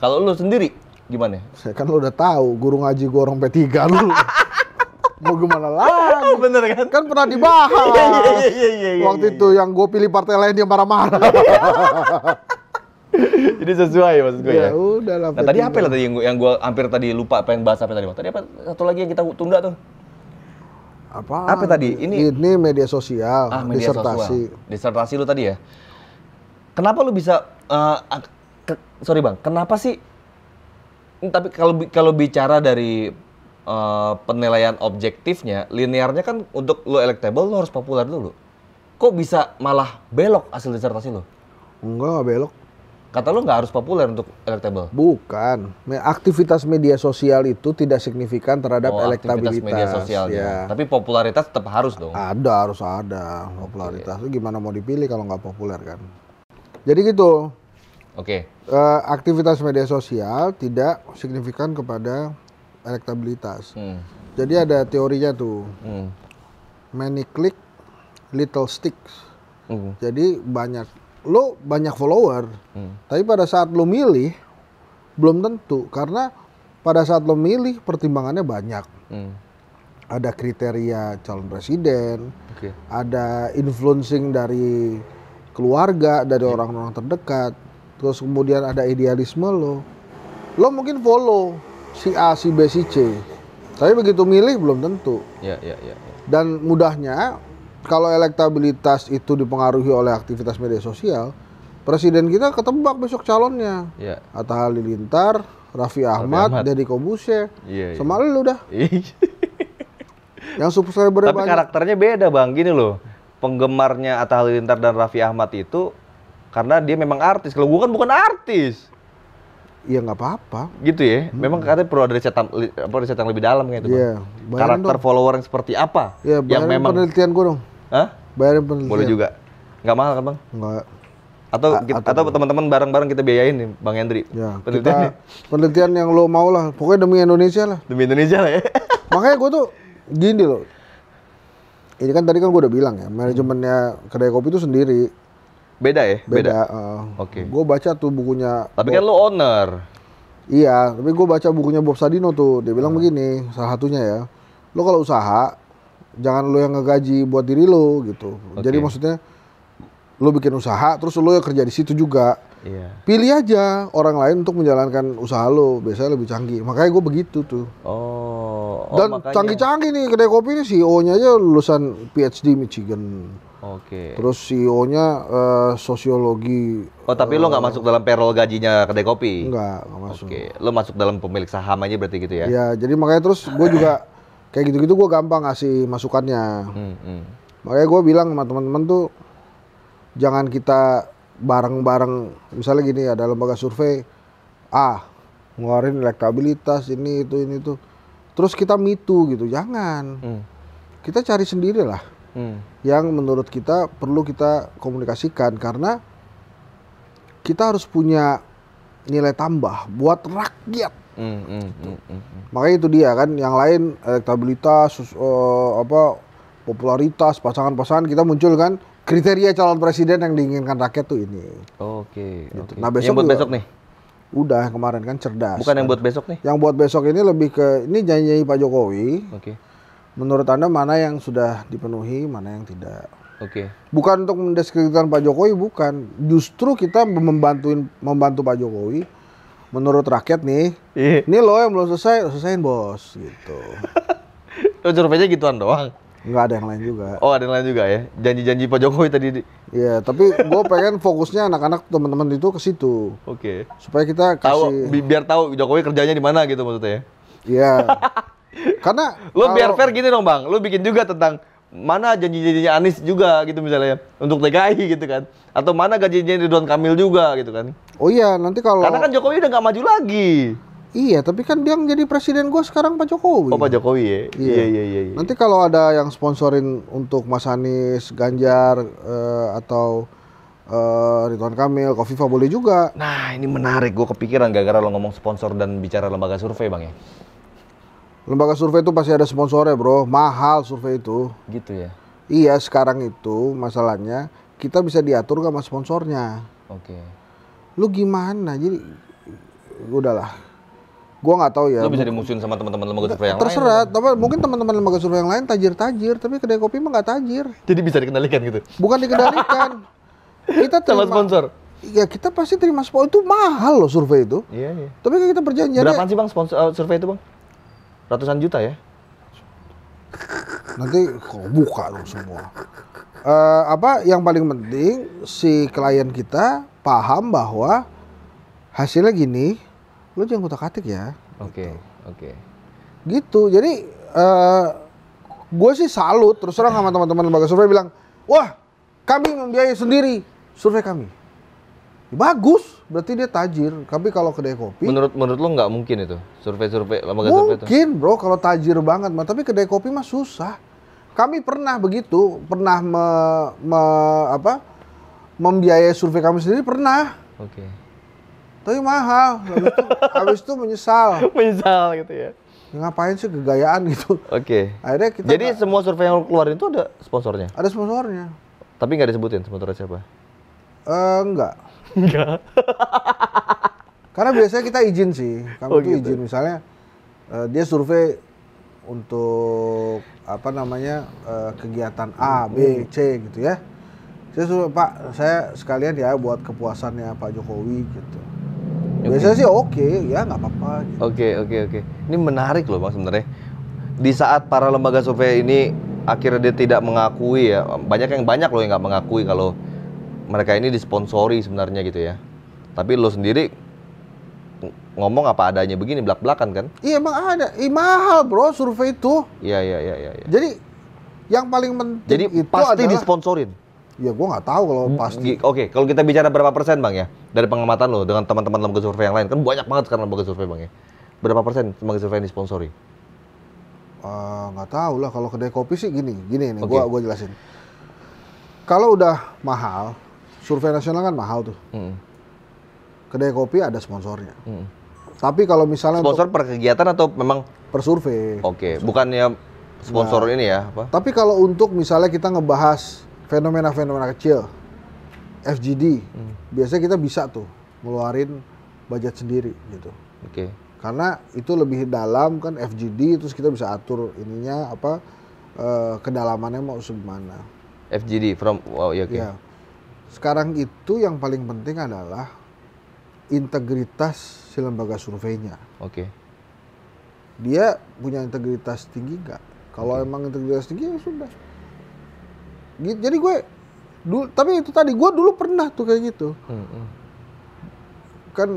Kalau lu sendiri gimana? Saya kan lu udah tahu guru ngaji orang P3 lu. Mau gimana lagi? Bener kan? Kan pernah dibahas. Iya, iya, iya, iya, Waktu itu yang gue pilih partai lain dia marah-marah. Jadi sesuai maksud gue ya. Ya udah lah. Nah, tadi apa lah tadi yang gue yang gue hampir tadi lupa pengen bahas apa tadi. Tadi apa satu lagi yang kita tunda tuh? Apa? Apa tadi? Ini ini media sosial, ah, media disertasi. Sosial. Disertasi lu tadi ya. Kenapa lu bisa uh, ke, sorry Bang, kenapa sih tapi kalau kalau bicara dari uh, penilaian objektifnya, linearnya kan untuk lu electable lu harus populer dulu. Kok bisa malah belok hasil disertasi lu? Enggak, belok Kata lu nggak harus populer untuk electable? Bukan. Aktivitas media sosial itu tidak signifikan terhadap oh, elektabilitas. media sosial. Ya. ya. Tapi popularitas tetap harus dong. Ada, harus ada. Popularitas okay. gimana mau dipilih kalau nggak populer kan? Jadi gitu. Oke. Okay. Uh, eh, aktivitas media sosial tidak signifikan kepada elektabilitas. Hmm. Jadi ada teorinya tuh. Hmm. Many click, little sticks. Hmm. Jadi banyak lo banyak follower, hmm. tapi pada saat lo milih belum tentu karena pada saat lo milih pertimbangannya banyak. Hmm. Ada kriteria calon presiden, okay. ada influencing dari keluarga, dari orang-orang yeah. terdekat, terus kemudian ada idealisme lo. Lo mungkin follow si A, si B, si C, tapi begitu milih belum tentu. Yeah, yeah, iya. yeah, Yeah, ya. Dan mudahnya kalau elektabilitas itu dipengaruhi oleh aktivitas media sosial, presiden kita ketebak besok calonnya. Ya. Atta Halilintar, Raffi Ahmad, Raffi Ahmad. Deddy Kobusye. Ya, ya. Sama lu dah. Iya. Yang subscriber Tapi banyak. karakternya beda Bang, gini loh. Penggemarnya Atta Halilintar dan Raffi Ahmad itu karena dia memang artis. Kalau gue kan bukan artis. Iya nggak apa-apa. Gitu ya. Hmm. Memang katanya perlu ada riset apa riset yang lebih dalam kayak itu. Iya. Yeah, Karakter dong. follower yang seperti apa? Iya. Yeah, yang memang penelitian gue dong. Hah? bayar penelitian. Boleh juga. Enggak mahal kan bang? Nggak. Atau A atau, teman-teman bareng-bareng kita biayain nih Bang Hendri. Ya, penelitian penelitian yang lo mau lah. Pokoknya demi Indonesia lah. Demi Indonesia lah ya. Makanya gue tuh gini loh. Ini kan tadi kan gue udah bilang ya, manajemennya kedai kopi itu sendiri. Beda ya? Beda. Beda. Uh, Oke. Okay. Gue baca tuh bukunya. Tapi kan lo owner. Iya, tapi gue baca bukunya Bob Sadino tuh. Dia bilang hmm. begini, salah satunya ya. Lo kalau usaha, jangan lu yang ngegaji buat diri lu gitu. Okay. Jadi maksudnya lu bikin usaha terus lu yang kerja di situ juga. Iya. Pilih aja orang lain untuk menjalankan usaha lo biasanya lebih canggih. Makanya gue begitu tuh. Oh. oh Dan canggih-canggih nih kedai kopi ini CEO-nya aja lulusan PhD Michigan. Oke. Okay. Terus CEO-nya uh, eh, sosiologi. Oh, tapi uh, lo nggak eh, masuk dalam payroll gajinya kedai kopi? Enggak, nggak masuk. Oke, okay. lo masuk dalam pemilik saham aja berarti gitu ya? Iya, jadi makanya terus gue juga kayak gitu-gitu gue gampang ngasih masukannya hmm, hmm. makanya gue bilang sama teman-teman tuh jangan kita bareng-bareng misalnya gini ada ya, lembaga survei ah ngeluarin elektabilitas ini itu ini itu terus kita mitu gitu jangan hmm. kita cari sendiri lah hmm. yang menurut kita perlu kita komunikasikan karena kita harus punya nilai tambah buat rakyat Mm, mm, mm, mm. Makanya itu dia kan, yang lain elektabilitas, uh, apa popularitas, pasangan-pasangan kita muncul kan kriteria calon presiden yang diinginkan rakyat tuh ini. Oke. Okay, gitu. okay. Nah besok yang buat juga, besok nih. Udah kemarin kan cerdas. Bukan yang buat besok nih. Yang buat besok ini lebih ke ini janji Pak Jokowi. Oke. Okay. Menurut anda mana yang sudah dipenuhi, mana yang tidak? Oke. Okay. Bukan untuk mendeskripsikan Pak Jokowi, bukan. Justru kita membantuin membantu Pak Jokowi menurut rakyat nih, iya. ini lo yang belum selesai, lo selesain bos gitu. lo oh, surveinya gituan doang. Enggak ada yang lain juga. Oh, ada yang lain juga ya. Janji-janji Pak Jokowi tadi. Iya, tapi gue pengen fokusnya anak-anak teman-teman itu ke situ. Oke. Okay. Supaya kita kasih Tau, bi biar tahu Jokowi kerjanya di mana gitu maksudnya ya. Iya. Karena lo kalo... biar fair gini gitu dong, Bang. Lo bikin juga tentang mana janji-janjinya Anies juga gitu misalnya untuk TKI gitu kan. Atau mana gajinya Ridwan Kamil juga gitu kan. Oh iya, nanti kalau Karena kan Jokowi udah nggak maju lagi. Iya, tapi kan dia yang jadi presiden gue sekarang Pak Jokowi. Oh Pak Jokowi ya. Iya iya iya. iya, iya. Nanti kalau ada yang sponsorin untuk Mas Anies, Ganjar uh, atau uh, Ridwan Kamil, Kofifa boleh juga. Nah ini menarik, gue kepikiran gara-gara lo ngomong sponsor dan bicara lembaga survei bang ya. Lembaga survei itu pasti ada sponsornya bro, mahal survei itu. Gitu ya. Iya sekarang itu masalahnya kita bisa diatur gak sama sponsornya. Oke. Okay lu gimana jadi udahlah gua nggak tahu ya. Lu bisa dimusuhin sama teman-teman lembaga survei yang terserah, lain. Terserah, tapi mungkin teman-teman lembaga survei yang lain tajir-tajir, tapi kedai kopi mah nggak tajir. Jadi bisa dikendalikan gitu? Bukan dikendalikan. kita terima sama sponsor. Ya kita pasti terima sponsor itu mahal loh survei itu. Iya iya. Tapi kan kita berjanji Berapa sih bang sponsor uh, survei itu bang? Ratusan juta ya? Nanti kau buka lo semua uh, apa yang paling penting si klien kita paham bahwa hasilnya gini, lu jangan kutak-atik ya. Oke, okay, gitu. oke. Gitu. Okay. Gitu. Jadi uh, eh, gue sih salut terus orang sama teman-teman lembaga survei bilang, "Wah, kami membiayai sendiri survei kami." Ya, bagus, berarti dia tajir. Tapi kalau kedai kopi, menurut menurut lo nggak mungkin itu survei survei lembaga survei itu? Mungkin bro, kalau tajir banget, mah tapi kedai kopi mah susah kami pernah begitu, pernah me, me, apa, membiayai survei kami sendiri pernah. Oke. Okay. Tapi mahal. Habis itu, itu menyesal. menyesal gitu ya. ya. Ngapain sih kegayaan gitu? Oke. Okay. Akhirnya kita. Jadi gak, semua survei yang keluar itu ada sponsornya? Ada sponsornya. Tapi nggak disebutin sponsornya siapa? Eh uh, enggak. Enggak. Karena biasanya kita izin sih. Kami oh, tuh gitu. izin misalnya uh, dia survei untuk apa namanya uh, kegiatan A, B, C gitu ya. Saya suruh Pak, saya sekalian ya buat kepuasannya Pak Jokowi gitu. Okay. Biasanya sih oke, okay, ya nggak apa-apa. Oke gitu. oke okay, oke. Okay, okay. Ini menarik loh bang sebenarnya. Di saat para lembaga survei ini akhirnya dia tidak mengakui ya, banyak yang banyak loh yang nggak mengakui kalau mereka ini disponsori sebenarnya gitu ya. Tapi lo sendiri ngomong apa adanya begini belak-belakan kan? Iya emang ada. Ih, mahal bro survei itu. Iya iya iya iya. Ya. Jadi yang paling penting Jadi itu pasti adalah, disponsorin. Ya gue nggak tahu kalau pasti. Oke, okay, kalau kita bicara berapa persen bang ya dari pengamatan lo dengan teman-teman lembaga survei yang lain kan banyak banget sekarang lembaga survei bang ya. Berapa persen lembaga survei yang disponsori? Eh, nggak uh, tahu lah kalau kedai kopi sih gini gini nih okay. gue gua jelasin kalau udah mahal survei nasional kan mahal tuh hmm kedai kopi ada sponsornya. Hmm. Tapi kalau misalnya sponsor per kegiatan atau memang per survei. Oke, okay. bukannya sponsor nah, ini ya, apa? Tapi kalau untuk misalnya kita ngebahas fenomena-fenomena kecil FGD, hmm. biasanya kita bisa tuh ngeluarin budget sendiri gitu. Oke. Okay. Karena itu lebih dalam kan FGD terus kita bisa atur ininya apa eh, kedalamannya mau segimana. FGD from wow oh, ya Okay. Ya. Sekarang itu yang paling penting adalah integritas si lembaga surveinya. Oke. Okay. Dia punya integritas tinggi nggak? Kalau okay. emang integritas tinggi ya sudah. Gitu, jadi gue dulu tapi itu tadi gue dulu pernah tuh kayak gitu. Mm -hmm. Kan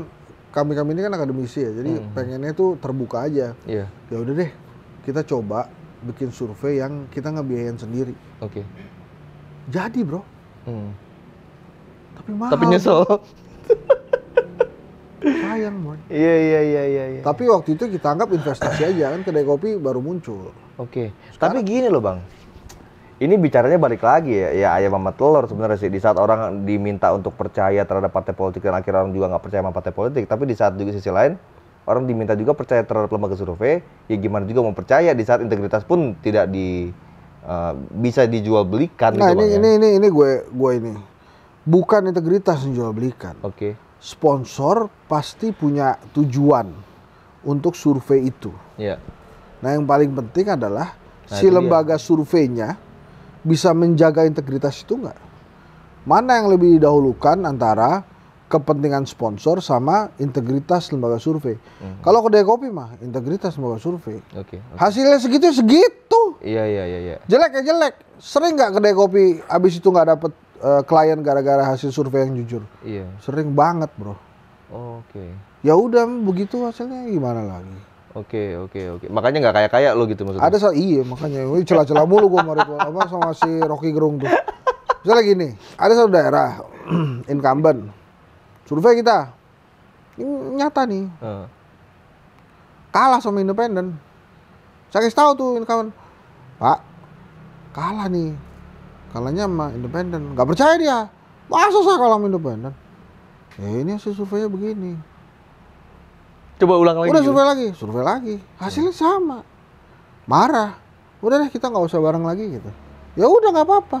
kami kami ini kan akademisi ya, jadi mm -hmm. pengennya tuh terbuka aja. Iya. Yeah. Ya udah deh, kita coba bikin survei yang kita nggak biayain sendiri. Oke. Okay. Jadi bro. Mm. Tapi mahal. Tapi nyesel. sayang mon iya, iya iya iya iya tapi waktu itu kita anggap investasi aja kan kedai kopi baru muncul oke okay. tapi gini loh bang ini bicaranya balik lagi ya, ya ayam sama telur sebenarnya sih. Di saat orang diminta untuk percaya terhadap partai politik dan akhirnya orang juga nggak percaya sama partai politik, tapi di saat juga sisi lain orang diminta juga percaya terhadap lembaga survei, ya gimana juga mau percaya di saat integritas pun tidak di uh, bisa dijual belikan. Nah gitu ini, ya. ini ini ini gue gue ini bukan integritas yang jual belikan. Oke. Okay sponsor pasti punya tujuan untuk survei itu. Yeah. Nah, yang paling penting adalah nah, si lembaga dia. surveinya bisa menjaga integritas itu enggak? Mana yang lebih didahulukan antara kepentingan sponsor sama integritas lembaga survei? Mm hmm. Kalau kedai kopi mah integritas lembaga survei. Okay, okay. Hasilnya segitu segitu. Iya, iya iya iya. Jelek ya jelek. Sering nggak kedai kopi habis itu nggak dapet uh, klien gara-gara hasil survei yang jujur. Iya. Sering banget, Bro. Oh, oke. Okay. Ya udah begitu hasilnya gimana lagi? Oke, okay, oke, okay, oke. Okay. Makanya nggak kayak kayak lo gitu maksudnya. Ada so iya makanya. ini celah-celah mulu gue mau Ridwan apa sama si Rocky Gerung tuh. Misalnya gini, ada satu daerah incumbent. Survei kita. Ini nyata nih. Uh. Kalah sama independen. Saya kasih tahu tuh incumbent. Pak, kalah nih kalanya sama independen nggak percaya dia masa saya kalah sama independen ya ini hasil surveinya begini coba ulang lagi udah survei lagi survei lagi hasilnya sama marah udah deh kita nggak usah bareng lagi gitu ya udah nggak apa-apa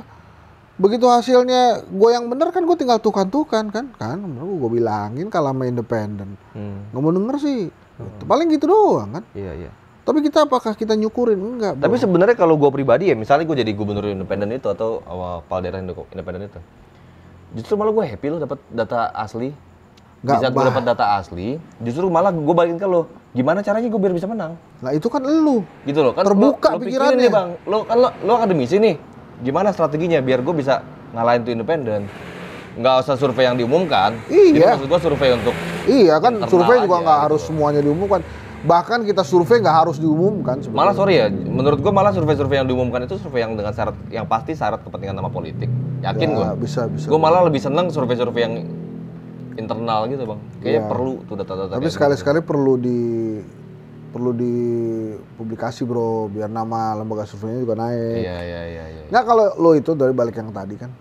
begitu hasilnya gue yang bener kan gue tinggal tukan-tukan kan kan gue bilangin kalau sama independen hmm. nggak mau denger sih hmm. paling gitu doang kan iya iya tapi kita apakah kita nyukurin enggak? Tapi sebenarnya kalau gue pribadi ya, misalnya gue jadi gubernur independen itu atau awal daerah independen itu, justru malah gue happy loh dapat data asli. Gak bisa gue dapat data asli, justru malah gue balikin ke lo. Gimana caranya gue biar bisa menang? Nah itu kan lu. Gitu loh. Kan Terbuka lo, lo pikirannya. Nih bang, lo kan lo, lo akademisi nih. Gimana strateginya biar gue bisa ngalahin tuh independen? Nggak usah survei yang diumumkan. Iya. Jadi maksud gue survei untuk Iya kan survei juga nggak gitu harus semuanya diumumkan bahkan kita survei nggak harus diumumkan sebenernya. malah sorry ya menurut gua malah survei-survei yang diumumkan itu survei yang dengan syarat yang pasti syarat kepentingan nama politik yakin ya, gua bisa bisa gua malah lebih seneng survei-survei yang internal gitu bang kayaknya ya. perlu tuh data-data tapi gitu. sekali-sekali gitu. perlu di perlu dipublikasi bro biar nama lembaga surveinya juga naik iya iya iya ya, nah kalau lo itu dari balik yang tadi kan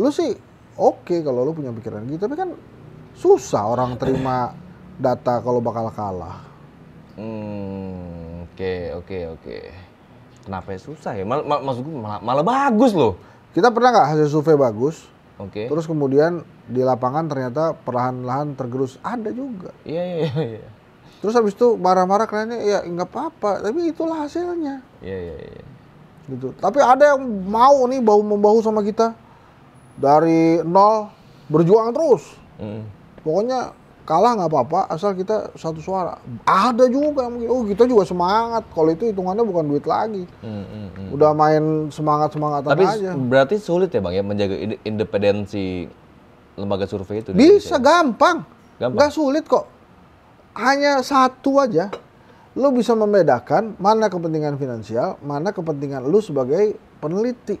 lo sih oke okay kalau lo punya pikiran gitu tapi kan susah orang terima data kalau bakal kalah Hmm, oke okay, oke okay, oke. Okay. Kenapa ya? susah ya? Mal, mal, maksud gue malah, malah bagus loh. Kita pernah nggak hasil survei bagus? Oke. Okay. Terus kemudian di lapangan ternyata perlahan-lahan tergerus ada juga. Iya iya iya. iya. Terus habis itu marah-marah kliennya ya nggak apa-apa, tapi itulah hasilnya. Iya iya iya. Gitu. Tapi ada yang mau nih bau membahu sama kita dari nol berjuang terus. Mm. Pokoknya kalah nggak apa-apa asal kita satu suara ada juga mungkin oh kita juga semangat kalau itu hitungannya bukan duit lagi hmm, hmm, hmm. udah main semangat semangat tapi aja berarti sulit ya bang ya menjaga independensi lembaga survei itu bisa gampang gampang nggak sulit kok hanya satu aja lo bisa membedakan mana kepentingan finansial mana kepentingan lo sebagai peneliti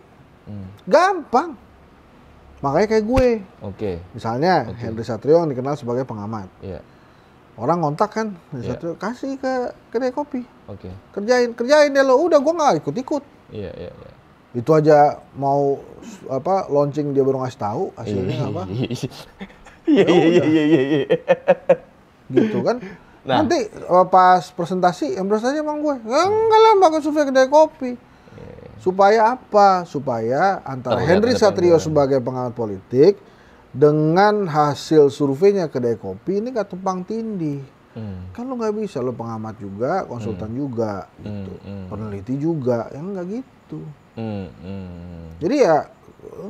hmm. gampang Makanya kayak gue. Oke. Okay. Misalnya okay. Henry Satrio yang dikenal sebagai pengamat. Iya. Yeah. Orang ngontak kan, Henry yeah. Satrio kasih ke kedai kopi. Oke. Okay. Kerjain, kerjain deh lo. Udah gue nggak ikut-ikut. Iya, yeah, iya, yeah, iya. Yeah. Itu aja mau apa launching dia baru ngasih tahu hasilnya yeah. apa. Iya, iya. Iya, ya iya, iya, iya, iya. Gitu kan. Nah. Nanti eh, pas presentasi, yang presentasi emang gue. Ya enggak lah, bakal survei kedai kopi Supaya apa? Supaya antara oh, Henry Satrio sebagai pengamat politik dengan hasil surveinya kedai kopi ini gak tumpang tindih. Hmm. Kan lo nggak bisa lo pengamat juga, konsultan hmm. juga, hmm, gitu, hmm. peneliti juga, yang nggak gitu. Hmm. Hmm. Jadi ya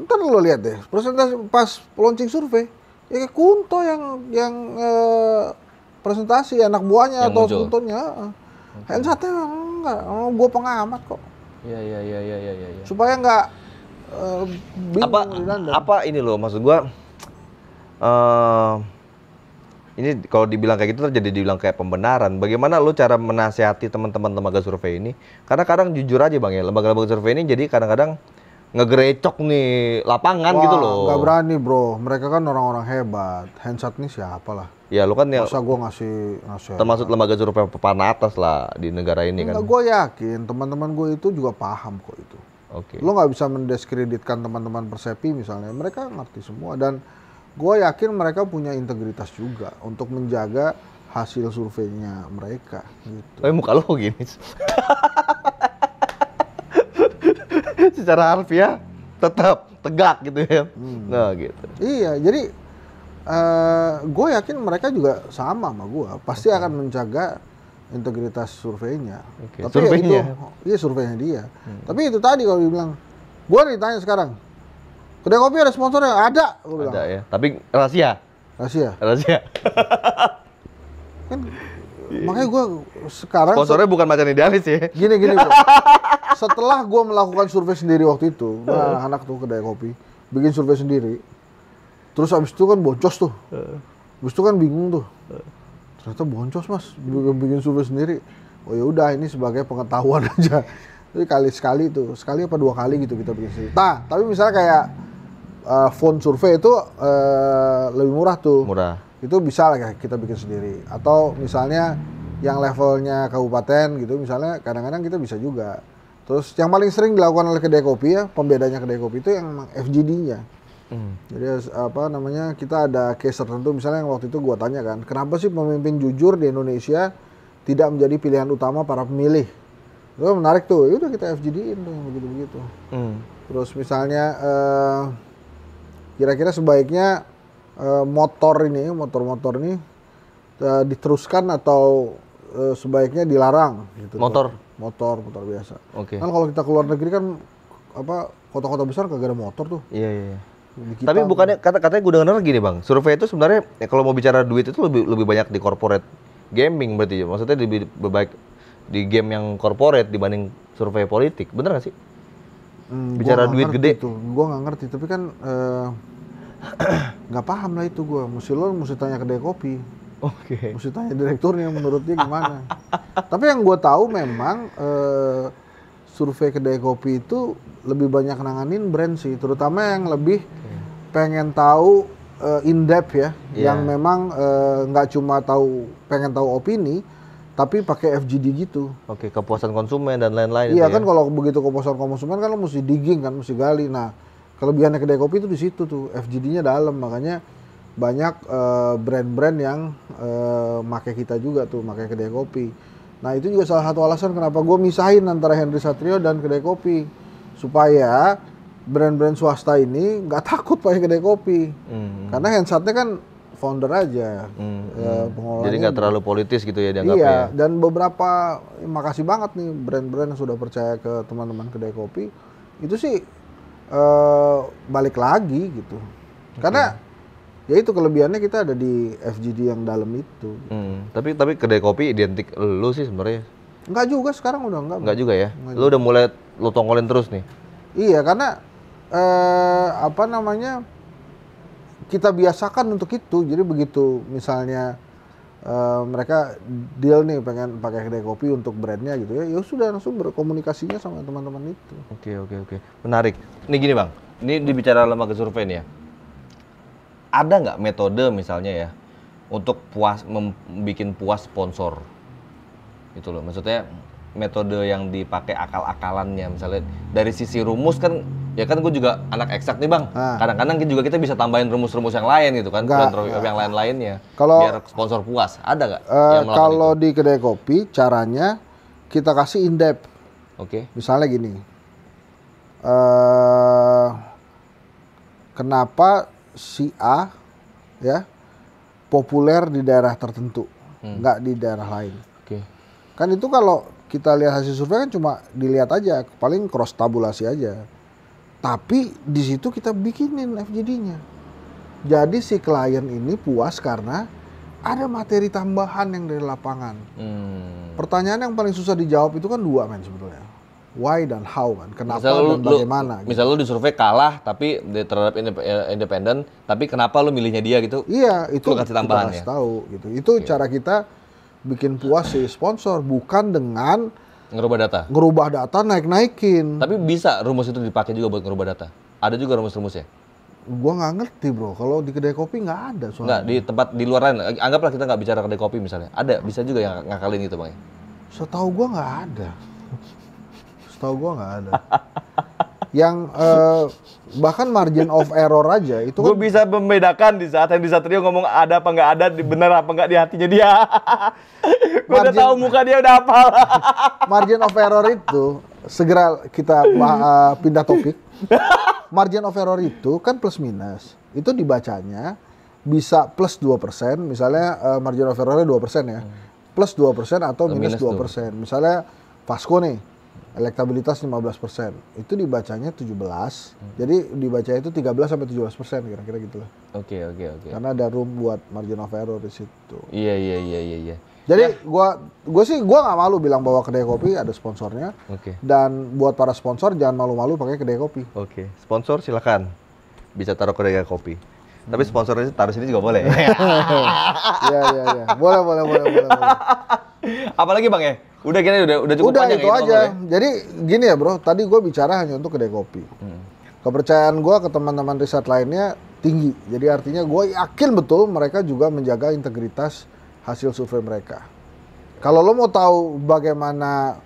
ntar lo lihat deh presentasi pas launching survei ya kayak Kunto yang yang eh, presentasi anak buahnya yang atau muncul. Kuntonya, okay. Hensatnya enggak, gue pengamat kok. Iya iya iya iya iya. Ya, ya. Supaya nggak uh, apa apa ini loh maksud gua uh, ini kalau dibilang kayak gitu terjadi dibilang kayak pembenaran. Bagaimana lu cara menasihati teman-teman lembaga survei ini? Karena kadang jujur aja bang ya, lembaga-lembaga survei ini jadi kadang-kadang ngegerecok nih lapangan gitu Wah, gitu loh. Gak berani bro, mereka kan orang-orang hebat. Handshot nih siapa lah? Iya, lu kan yang Masa gua ngasih ngasih. Termasuk lembaga survei papan atas lah di negara ini kan. Enggak, kan. Gua yakin teman-teman gua itu juga paham kok itu. Oke. Okay. Lu nggak bisa mendiskreditkan teman-teman Persepi misalnya. Mereka ngerti semua dan gua yakin mereka punya integritas juga untuk menjaga hasil surveinya mereka gitu. Tapi muka lu kok gini? Secara harfiah tetap tegak gitu ya. Hmm. Nah, gitu. Iya, jadi Eh, gue yakin mereka juga sama sama gue, pasti okay. akan menjaga integritas surveinya. Okay. Tapi surveinya. Ya itu, iya surveinya dia. Hmm. Tapi itu tadi kalau dibilang, gue ditanya sekarang, kedai kopi ada sponsornya? Ada. Gua bilang. Ada ya. Tapi rahasia. Rahasia. Rahasia. kan makanya gue sekarang sponsornya bukan macan idealis ya. Gini gini. Bro. Setelah gue melakukan survei sendiri waktu itu, anak-anak tuh kedai kopi bikin survei sendiri terus abis itu kan boncos tuh abis itu kan bingung tuh ternyata boncos mas bikin survei sendiri oh ya udah ini sebagai pengetahuan aja jadi kali sekali tuh sekali apa dua kali gitu kita bikin sendiri nah tapi misalnya kayak uh, eh, phone survei itu uh, lebih murah tuh murah itu bisa lah kita bikin sendiri atau misalnya yang levelnya kabupaten gitu misalnya kadang-kadang kita bisa juga terus yang paling sering dilakukan oleh kedai kopi ya pembedanya kedai kopi itu yang FGD-nya Hmm. Jadi apa namanya kita ada case tertentu misalnya yang waktu itu gua tanya kan, kenapa sih pemimpin jujur di Indonesia tidak menjadi pilihan utama para pemilih? Itu menarik tuh, itu ya kita fgd tuh begitu-begitu. Hmm. Terus misalnya kira eh, kira-kira sebaiknya uh, motor ini, motor-motor ini uh, diteruskan atau uh, sebaiknya dilarang gitu. Motor, tuh. motor, motor biasa. Oke. Okay. Kan kalau kita keluar negeri kan apa kota-kota besar kagak ada motor tuh. Iya, yeah, iya. iya. Digital. Tapi bukannya kata katanya gue denger gini bang, survei itu sebenarnya ya, kalau mau bicara duit itu lebih lebih banyak di corporate gaming berarti ya. Maksudnya lebih baik di game yang corporate dibanding survei politik, bener gak sih? Hmm, bicara duit gede. Itu. Gua nggak ngerti, tapi kan eh, nggak uh, paham lah itu gue Mesti lo mesti tanya kedai kopi. Oke. Okay. Mesti tanya direkturnya menurut dia gimana. tapi yang gue tahu memang uh, survei kedai kopi itu lebih banyak nanganin brand sih, terutama yang lebih pengen tahu uh, eh, in depth ya, yeah. yang memang eh, nggak uh, cuma tahu pengen tahu opini, tapi pakai FGD gitu. Oke, okay, kepuasan konsumen dan lain-lain. Iya kan ya? kalau begitu kepuasan konsumen kan lo mesti digging kan, mesti gali. Nah, kelebihannya kedai kopi itu di situ tuh, FGD-nya dalam makanya banyak eh, brand-brand uh, yang uh, make kita juga tuh, make kedai kopi. Nah itu juga salah satu alasan kenapa gue misahin antara Henry Satrio dan kedai kopi supaya brand-brand swasta ini nggak takut pakai kedai kopi hmm. karena handsetnya kan founder aja hmm. ya, hmm. jadi nggak terlalu politis gitu ya dianggapnya iya ya? dan beberapa makasih banget nih brand-brand yang sudah percaya ke teman-teman kedai kopi itu sih uh, balik lagi gitu okay. karena ya itu kelebihannya kita ada di FGD yang dalam itu. Hmm. Tapi tapi kedai kopi identik lu sih sebenarnya. Enggak juga sekarang udah enggak. Enggak juga ya. Enggak lu juga. udah mulai lu tongkolin terus nih. Iya, karena eh apa namanya? kita biasakan untuk itu. Jadi begitu misalnya Uh, mereka deal nih pengen pakai kedai kopi untuk brandnya gitu ya, ya sudah langsung berkomunikasinya sama teman-teman itu. Oke okay, oke okay, oke, okay. menarik. Ini gini bang, ini dibicara lembaga survei nih ya ada nggak metode misalnya ya untuk puas membuat puas sponsor itu loh maksudnya metode yang dipakai akal-akalannya misalnya dari sisi rumus kan ya kan gue juga anak eksak nih bang ah. kadang-kadang juga kita bisa tambahin rumus-rumus yang lain gitu kan Enggak, yang lain-lainnya kalau biar sponsor puas ada nggak uh, kalau itu? di kedai kopi caranya kita kasih indep oke okay. misalnya gini uh, kenapa si A ya populer di daerah tertentu, hmm. di daerah lain. Okay. Kan itu kalau kita lihat hasil survei kan cuma dilihat aja, paling cross tabulasi aja. Tapi di situ kita bikinin FGD-nya. Jadi si klien ini puas karena ada materi tambahan yang dari lapangan. Hmm. Pertanyaan yang paling susah dijawab itu kan dua men sebetulnya why dan how kan kenapa misal dan lu, bagaimana lu, gitu. misal lu disurvei kalah tapi terhadap eh, independen tapi kenapa lu milihnya dia gitu iya itu lu kasih tambahan ya tahu gitu itu iya. cara kita bikin puas si sponsor bukan dengan ngerubah data ngerubah data naik naikin tapi bisa rumus itu dipakai juga buat ngerubah data ada juga rumus-rumusnya gua nggak ngerti bro kalau di kedai kopi nggak ada soalnya nggak di tempat di luar lain anggaplah kita nggak bicara kedai kopi misalnya ada bisa juga yang ngakalin gitu bang ya? setahu gua nggak ada Setahu gue nggak ada. yang uh, bahkan margin of error aja itu gue kan... bisa membedakan di saat yang di Satrio ngomong ada apa nggak ada di benar apa nggak di hatinya dia gue margin... udah tahu muka dia udah apa margin of error itu segera kita uh, pindah topik margin of error itu kan plus minus itu dibacanya bisa plus dua persen misalnya uh, margin of errornya dua persen ya hmm. plus dua persen atau minus, dua persen Misalnya Vasco nih elektabilitas 15%. Itu dibacanya 17. Hmm. Jadi dibacanya itu 13 sampai 17% kira-kira gitu loh Oke, okay, oke, okay, oke. Okay. Karena ada room buat margin of error di situ. Iya, iya, iya, iya, iya. Jadi gue ya. gua gua sih gua nggak malu bilang bahwa kedai kopi ada sponsornya. Oke. Okay. Dan buat para sponsor jangan malu-malu pakai kedai kopi. Oke. Okay. Sponsor silakan. Bisa taruh kedai kopi. Tapi hmm. sponsornya taruh sini juga boleh. Iya, iya, iya. boleh, boleh, boleh. boleh. Apalagi Bang ya? Udah gini udah udah cukup Udah itu ya aja. Ya. Jadi gini ya, Bro. Tadi gue bicara hanya untuk kedai kopi. Hmm. Kepercayaan gue ke teman-teman riset lainnya tinggi. Jadi artinya gue yakin betul mereka juga menjaga integritas hasil survei mereka. Kalau lo mau tahu bagaimana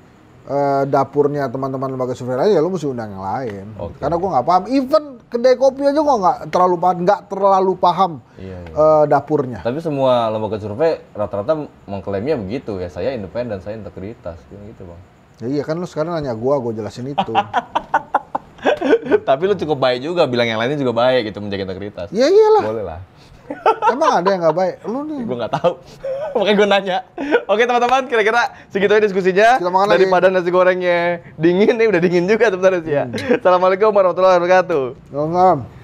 Eh, dapurnya teman-teman lembaga survei lain ya lu mesti undang yang lain. Okay. Karena gua nggak paham. Even kedai kopi aja gua nggak terlalu paham, nggak terlalu paham iya, iya. Uh, dapurnya. Tapi semua lembaga survei rata-rata mengklaimnya begitu ya. Saya independen, saya integritas gitu, Bang. Ya iya kan lu sekarang nanya gua, gua jelasin itu. Tapi lu cukup baik juga bilang yang lainnya juga baik gitu menjaga integritas. iya iyalah. Boleh lah. Emang ada yang nggak baik? Lu nih. Gue nggak tahu. Makanya gue nanya. Oke teman-teman, kira-kira segitu aja diskusinya. Kita makan Daripada nasi gorengnya dingin, nih eh, udah dingin juga sebenarnya teman ya. Hmm. Assalamualaikum warahmatullahi wabarakatuh. Waalaikumsalam.